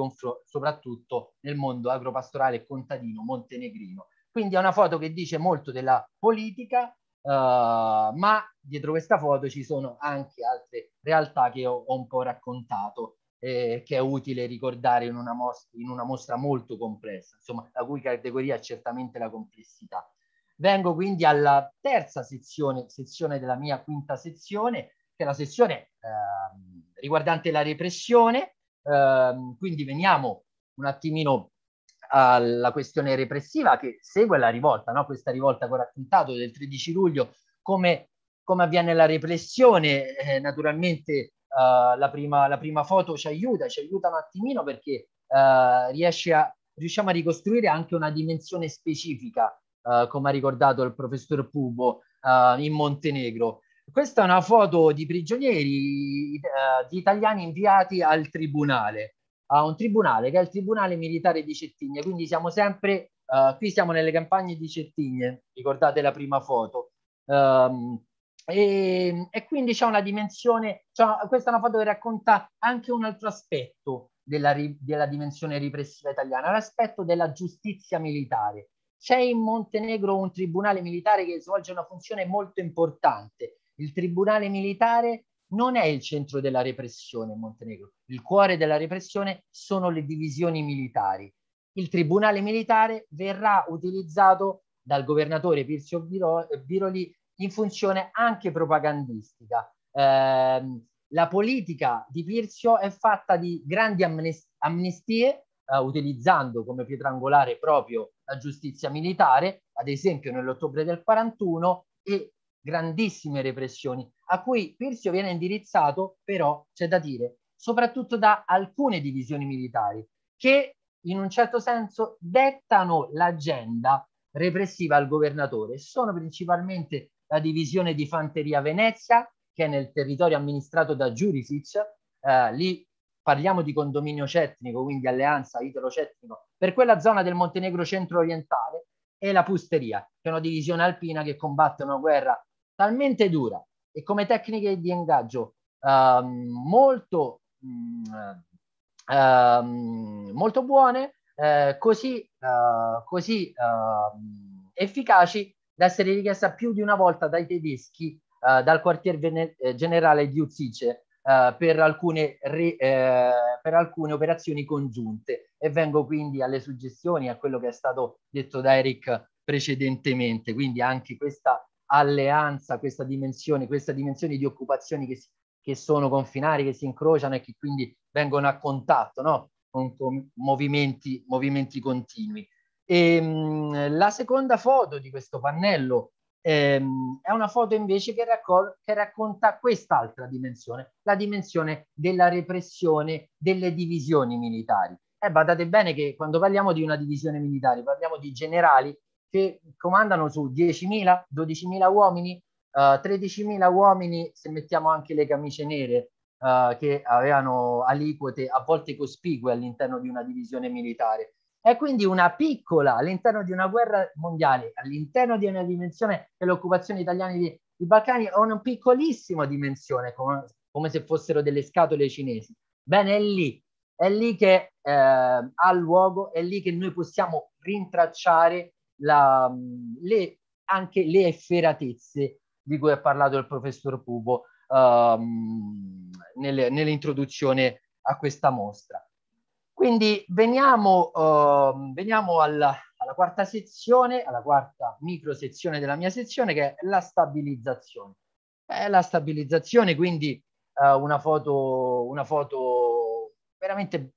soprattutto nel mondo agropastorale e contadino montenegrino. Quindi è una foto che dice molto della politica Uh, ma dietro questa foto ci sono anche altre realtà che ho, ho un po' raccontato, eh, che è utile ricordare in una, mostra, in una mostra molto complessa, insomma, la cui categoria è certamente la complessità. Vengo quindi alla terza sezione, sezione della mia quinta sezione, che è la sezione eh, riguardante la repressione, eh, quindi veniamo un attimino alla questione repressiva che segue la rivolta, no? questa rivolta che ho raccontato del 13 luglio, come, come avviene la repressione, eh, naturalmente uh, la, prima, la, prima, foto ci aiuta, ci aiuta un attimino perché uh, riesce a, riusciamo a ricostruire anche una dimensione specifica, uh, come ha ricordato il professor Pubo, in Montenegro. Questa è una foto di prigionieri, di italiani inviati al tribunale a un tribunale che è il Tribunale Militare di Cettigne, quindi siamo sempre, uh, qui siamo nelle campagne di Cettigne, ricordate la prima foto. Um, e, e, quindi c'è una dimensione, cioè questa è una foto che racconta anche un altro aspetto della, della dimensione repressiva italiana, l'aspetto della giustizia militare. C'è in Montenegro un tribunale militare che svolge una funzione molto importante, il tribunale militare non è il centro della repressione in Montenegro. Il cuore della repressione sono le divisioni militari. Il tribunale militare verrà utilizzato dal governatore Pirzio Biroli in funzione anche propagandistica. Eh, la politica di Pirzio è fatta di grandi amnistie, eh, utilizzando come pietrangolare proprio la giustizia militare, ad esempio nell'ottobre del 41, e grandissime repressioni a cui Pirzio viene indirizzato, però c'è da dire, soprattutto da alcune divisioni militari che in un certo senso dettano l'agenda repressiva al governatore. Sono principalmente la divisione di Fanteria Venezia, che è nel territorio amministrato da Giurisic, eh, lì parliamo di condominio cetnico, quindi alleanza italo-cetnico, per quella zona del Montenegro centro-orientale, e la Pusteria, che è una divisione alpina che combatte una guerra talmente dura e come tecniche di ingaggio uh, molto, mh, mm, ehm, molto buone, uh, così, eh, così ehm, efficaci da essere richiesta più di una volta dai tedeschi eh, dal quartier vene- generale di Uzice per alcune, re, per, alcune operazioni congiunte e vengo quindi alle suggestioni, a quello che è stato detto da Eric precedentemente, quindi anche questa alleanza, questa dimensione, questa dimensione di occupazioni che, si, che sono confinari, che si incrociano e che quindi vengono a contatto no? con, con movimenti, movimenti continui. E, ehm, mh, la seconda foto di questo pannello ehm, è una foto invece che, raccol- che racconta quest'altra dimensione, la dimensione della repressione delle divisioni militari. E eh, badate bene che quando parliamo di una divisione militare parliamo di generali che comandano su 10.000, 12.000 uomini, uh, eh, 13.000 uomini se mettiamo anche le camicie nere uh, che avevano aliquote a volte cospicue all'interno di una divisione militare. È quindi una piccola, all'interno di una guerra mondiale, all'interno di una dimensione dell'occupazione italiana di Balcani, è una piccolissima dimensione, come, come se fossero delle scatole cinesi. Bene, è lì, è lì che eh, ha luogo, è lì che noi possiamo rintracciare la, le, anche le efferatezze di cui ha parlato il professor Pupo um, ehm, nel, nell'introduzione a questa mostra. Quindi veniamo, uh, veniamo alla, alla, quarta sezione, alla quarta microsezione della mia sezione, che è la stabilizzazione. È la stabilizzazione, quindi uh, una, foto, una foto veramente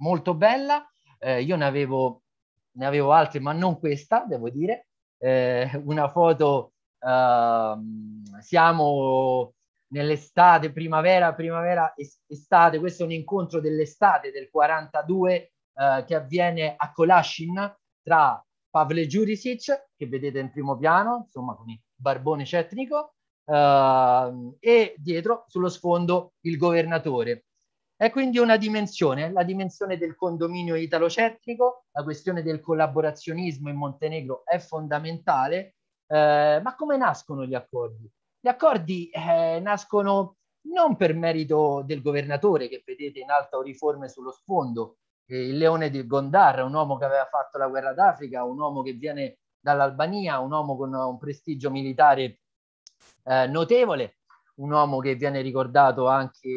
molto bella. Eh, io ne avevo ne avevo altre, ma non questa, devo dire. Eh, una foto, eh, siamo nell'estate, primavera, primavera, estate, questo è un incontro dell'estate del 42 eh, che avviene a Kolashin tra Pavle Jurisic, che vedete in primo piano, insomma con il barbone cetnico, ehm, e dietro sullo sfondo il governatore. È quindi una dimensione, la dimensione del condominio italocentrico, la questione del collaborazionismo in Montenegro è fondamentale, eh, ma come nascono gli accordi? Gli accordi eh, nascono non per merito del governatore che vedete in alta riforme sullo sfondo, eh, il leone di Gondar, un uomo che aveva fatto la guerra d'Africa, un uomo che viene dall'Albania, un uomo con un prestigio militare eh, notevole, un uomo che viene ricordato anche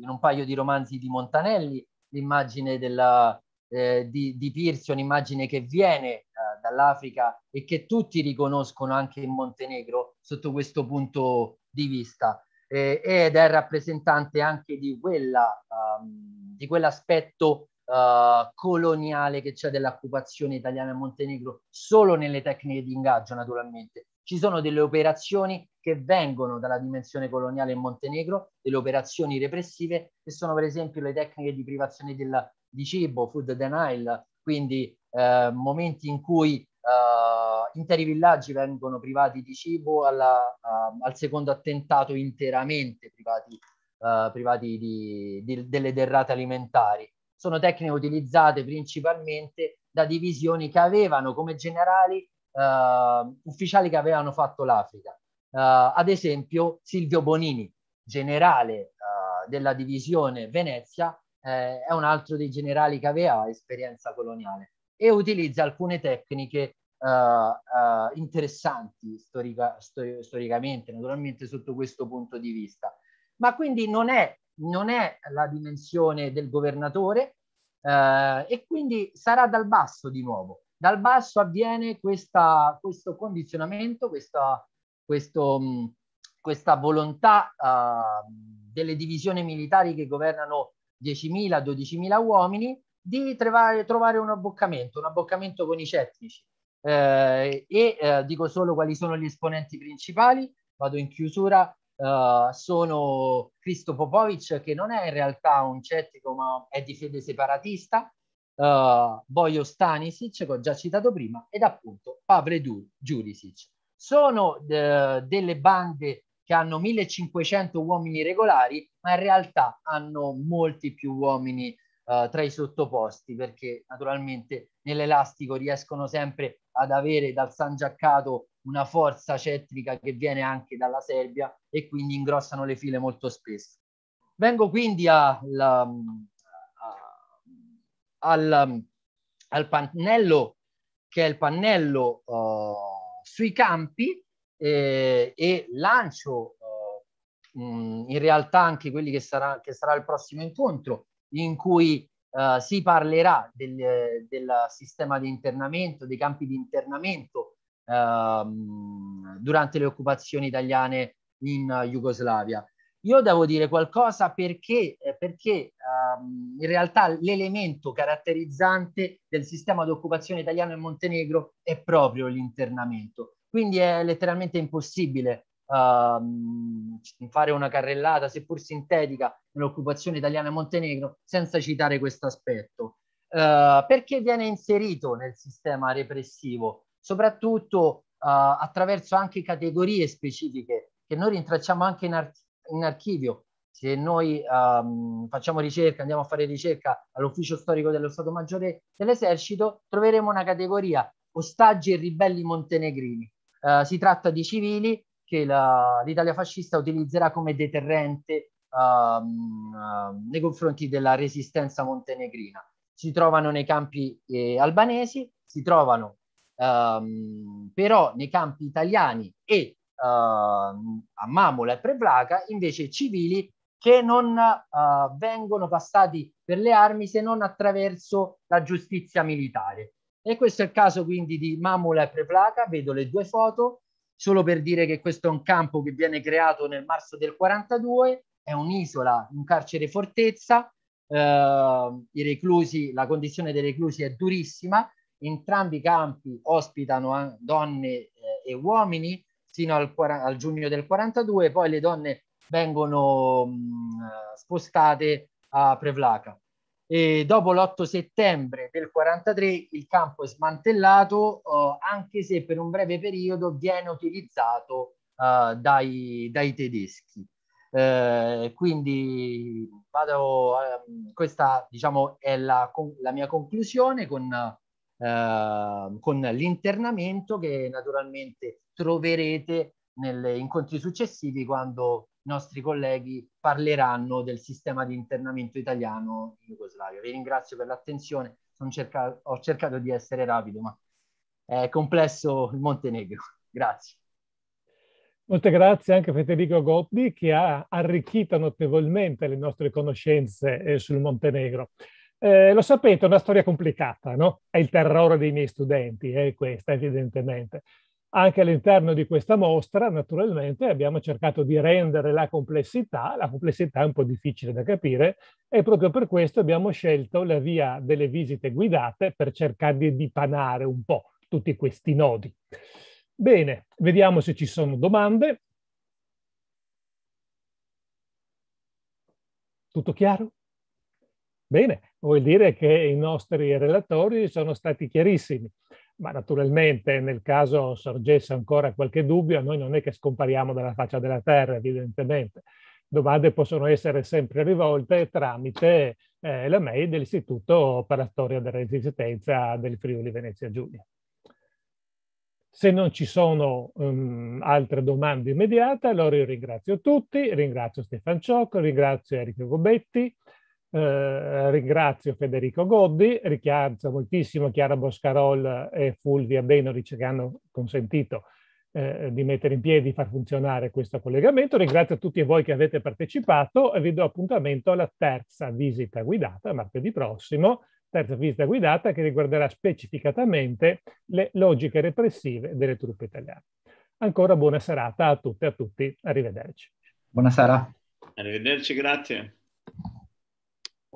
in un paio di romanzi di Montanelli, l'immagine della, eh, di, di Pirsi, un'immagine che viene eh, dall'Africa e che tutti riconoscono anche in Montenegro sotto questo punto di vista eh, ed è rappresentante anche di, quella, um, di quell'aspetto uh, coloniale che c'è dell'occupazione italiana in Montenegro solo nelle tecniche di ingaggio naturalmente ci sono delle operazioni che vengono dalla dimensione coloniale in Montenegro, delle operazioni repressive, che sono per esempio le tecniche di privazione della, di cibo, food denial, quindi eh, momenti in cui eh, interi villaggi vengono privati di cibo, alla, uh, al secondo attentato interamente privati, uh, privati di, di, delle derrate alimentari. Sono tecniche utilizzate principalmente da divisioni che avevano come generali uh, ufficiali che avevano fatto l'Africa. Uh, ad esempio Silvio Bonini, generale uh, della divisione Venezia, eh, è un altro dei generali che aveva esperienza coloniale e utilizza alcune tecniche interessanti storica, stor- storicamente, naturalmente sotto questo punto di vista. Ma quindi non è, non è la dimensione del governatore, Uh, e quindi sarà dal basso di nuovo. Dal basso avviene questa, questo condizionamento, questa, questo, mm, questa volontà uh, delle divisioni militari che governano 10.000-12.000 uomini di trovare, trovare un abboccamento, un abboccamento con i cettici. Eh, e eh, dico solo quali sono gli esponenti principali, vado in chiusura, Uh, sono Cristo Popovic, che non è in realtà un cettico, ma è di fede separatista, uh, Bojo Stanisic, che ho già citato prima, ed appunto Pavle Giurisic. Sono uh, delle bande che hanno 1500 uomini regolari, ma in realtà hanno molti più uomini uh, tra i sottoposti, perché naturalmente nell'elastico riescono sempre ad avere dal San Giaccato una forza cettrica che viene anche dalla Serbia e quindi ingrossano le file molto spesso. Vengo quindi alla, al, um, al pannello che è il pannello uh, sui campi eh, e lancio uh, mh, mm, in realtà anche quelli che sarà, che sarà il prossimo incontro in cui uh, si parlerà del, del, sistema di internamento, dei campi di internamento um, durante le occupazioni italiane in Jugoslavia. Io devo dire qualcosa perché, eh, perché um, in realtà l'elemento caratterizzante del sistema di occupazione italiano in Montenegro è proprio l'internamento. Quindi è letteralmente impossibile um, fare una carrellata, seppur sintetica, nell'occupazione italiana in Montenegro senza citare questo aspetto. Uh, perché viene inserito nel sistema repressivo? Soprattutto uh, attraverso anche categorie specifiche che noi rintracciamo anche in articoli in archivio, se noi um, facciamo ricerca, andiamo a fare ricerca all'ufficio storico dello Stato Maggiore dell'Esercito, troveremo una categoria ostaggi e ribelli montenegrini. Uh, si tratta di civili che l'Italia fascista utilizzerà come deterrente um, uh, nei confronti della resistenza montenegrina. Si trovano nei campi eh, albanesi, si trovano um, però nei campi italiani e Ehm, a Mamula e Prevlaca, invece civili che non uh, vengono passati per le armi se non attraverso la giustizia militare. E questo è il caso quindi di Mamula e Preplaca, vedo le due foto, solo per dire che questo è un campo che viene creato nel marzo del 42, è un'isola, un carcere fortezza, ehm, i reclusi, la condizione dei reclusi è durissima, entrambi i campi ospitano donne eh, e uomini, fino al, al giugno del 42, poi le donne vengono mh, mm, spostate a Prevlaca. E dopo l'8 settembre del 43 il campo è smantellato, eh, anche se per un breve periodo viene utilizzato eh, dai, dai, tedeschi. Eh, quindi vado, ehm, questa diciamo, è la, la mia conclusione con, eh, con l'internamento che naturalmente troverete negli incontri successivi quando i nostri colleghi parleranno del sistema di internamento italiano in Jugoslavia. Vi ringrazio per l'attenzione, cercato, ho cercato di essere rapido, ma è complesso il Montenegro. Grazie. Molte grazie anche a Federico Gopdi che ha arricchito notevolmente le nostre conoscenze eh, sul Montenegro. Eh, lo sapete, è una storia complicata, no? È il terrore dei miei studenti, è eh, questa evidentemente. Anche all'interno di questa mostra, naturalmente, abbiamo cercato di rendere la complessità, la complessità è un po' difficile da capire, e proprio per questo abbiamo scelto la via delle visite guidate per cercare di dipanare un po' tutti questi nodi. Bene, vediamo se ci sono domande. Tutto chiaro? Bene, vuol dire che i nostri relatori sono stati chiarissimi. Ma naturalmente nel caso sorgesse ancora qualche dubbio, noi non è che scompariamo dalla faccia della terra, evidentemente. Domande possono essere sempre rivolte tramite eh, la mail dell'Istituto per la storia della resistenza del Friuli Venezia Giulia. Se non ci sono um, altre domande immediate, allora io ringrazio tutti, ringrazio Stefan Cioc, ringrazio Enrico Gobetti, eh, ringrazio Federico Goddi, ringrazio moltissimo Chiara Boscarol e Fulvia Benoric che hanno consentito eh, di mettere in piedi, far funzionare questo collegamento. Ringrazio tutti voi che avete partecipato e vi do appuntamento alla terza visita guidata martedì prossimo, terza visita guidata che riguarderà specificatamente le logiche repressive delle truppe italiane. Ancora buona serata a tutte e a tutti, arrivederci. Buonasera. Arrivederci, grazie.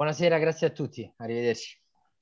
Buonasera, grazie a tutti, arrivederci.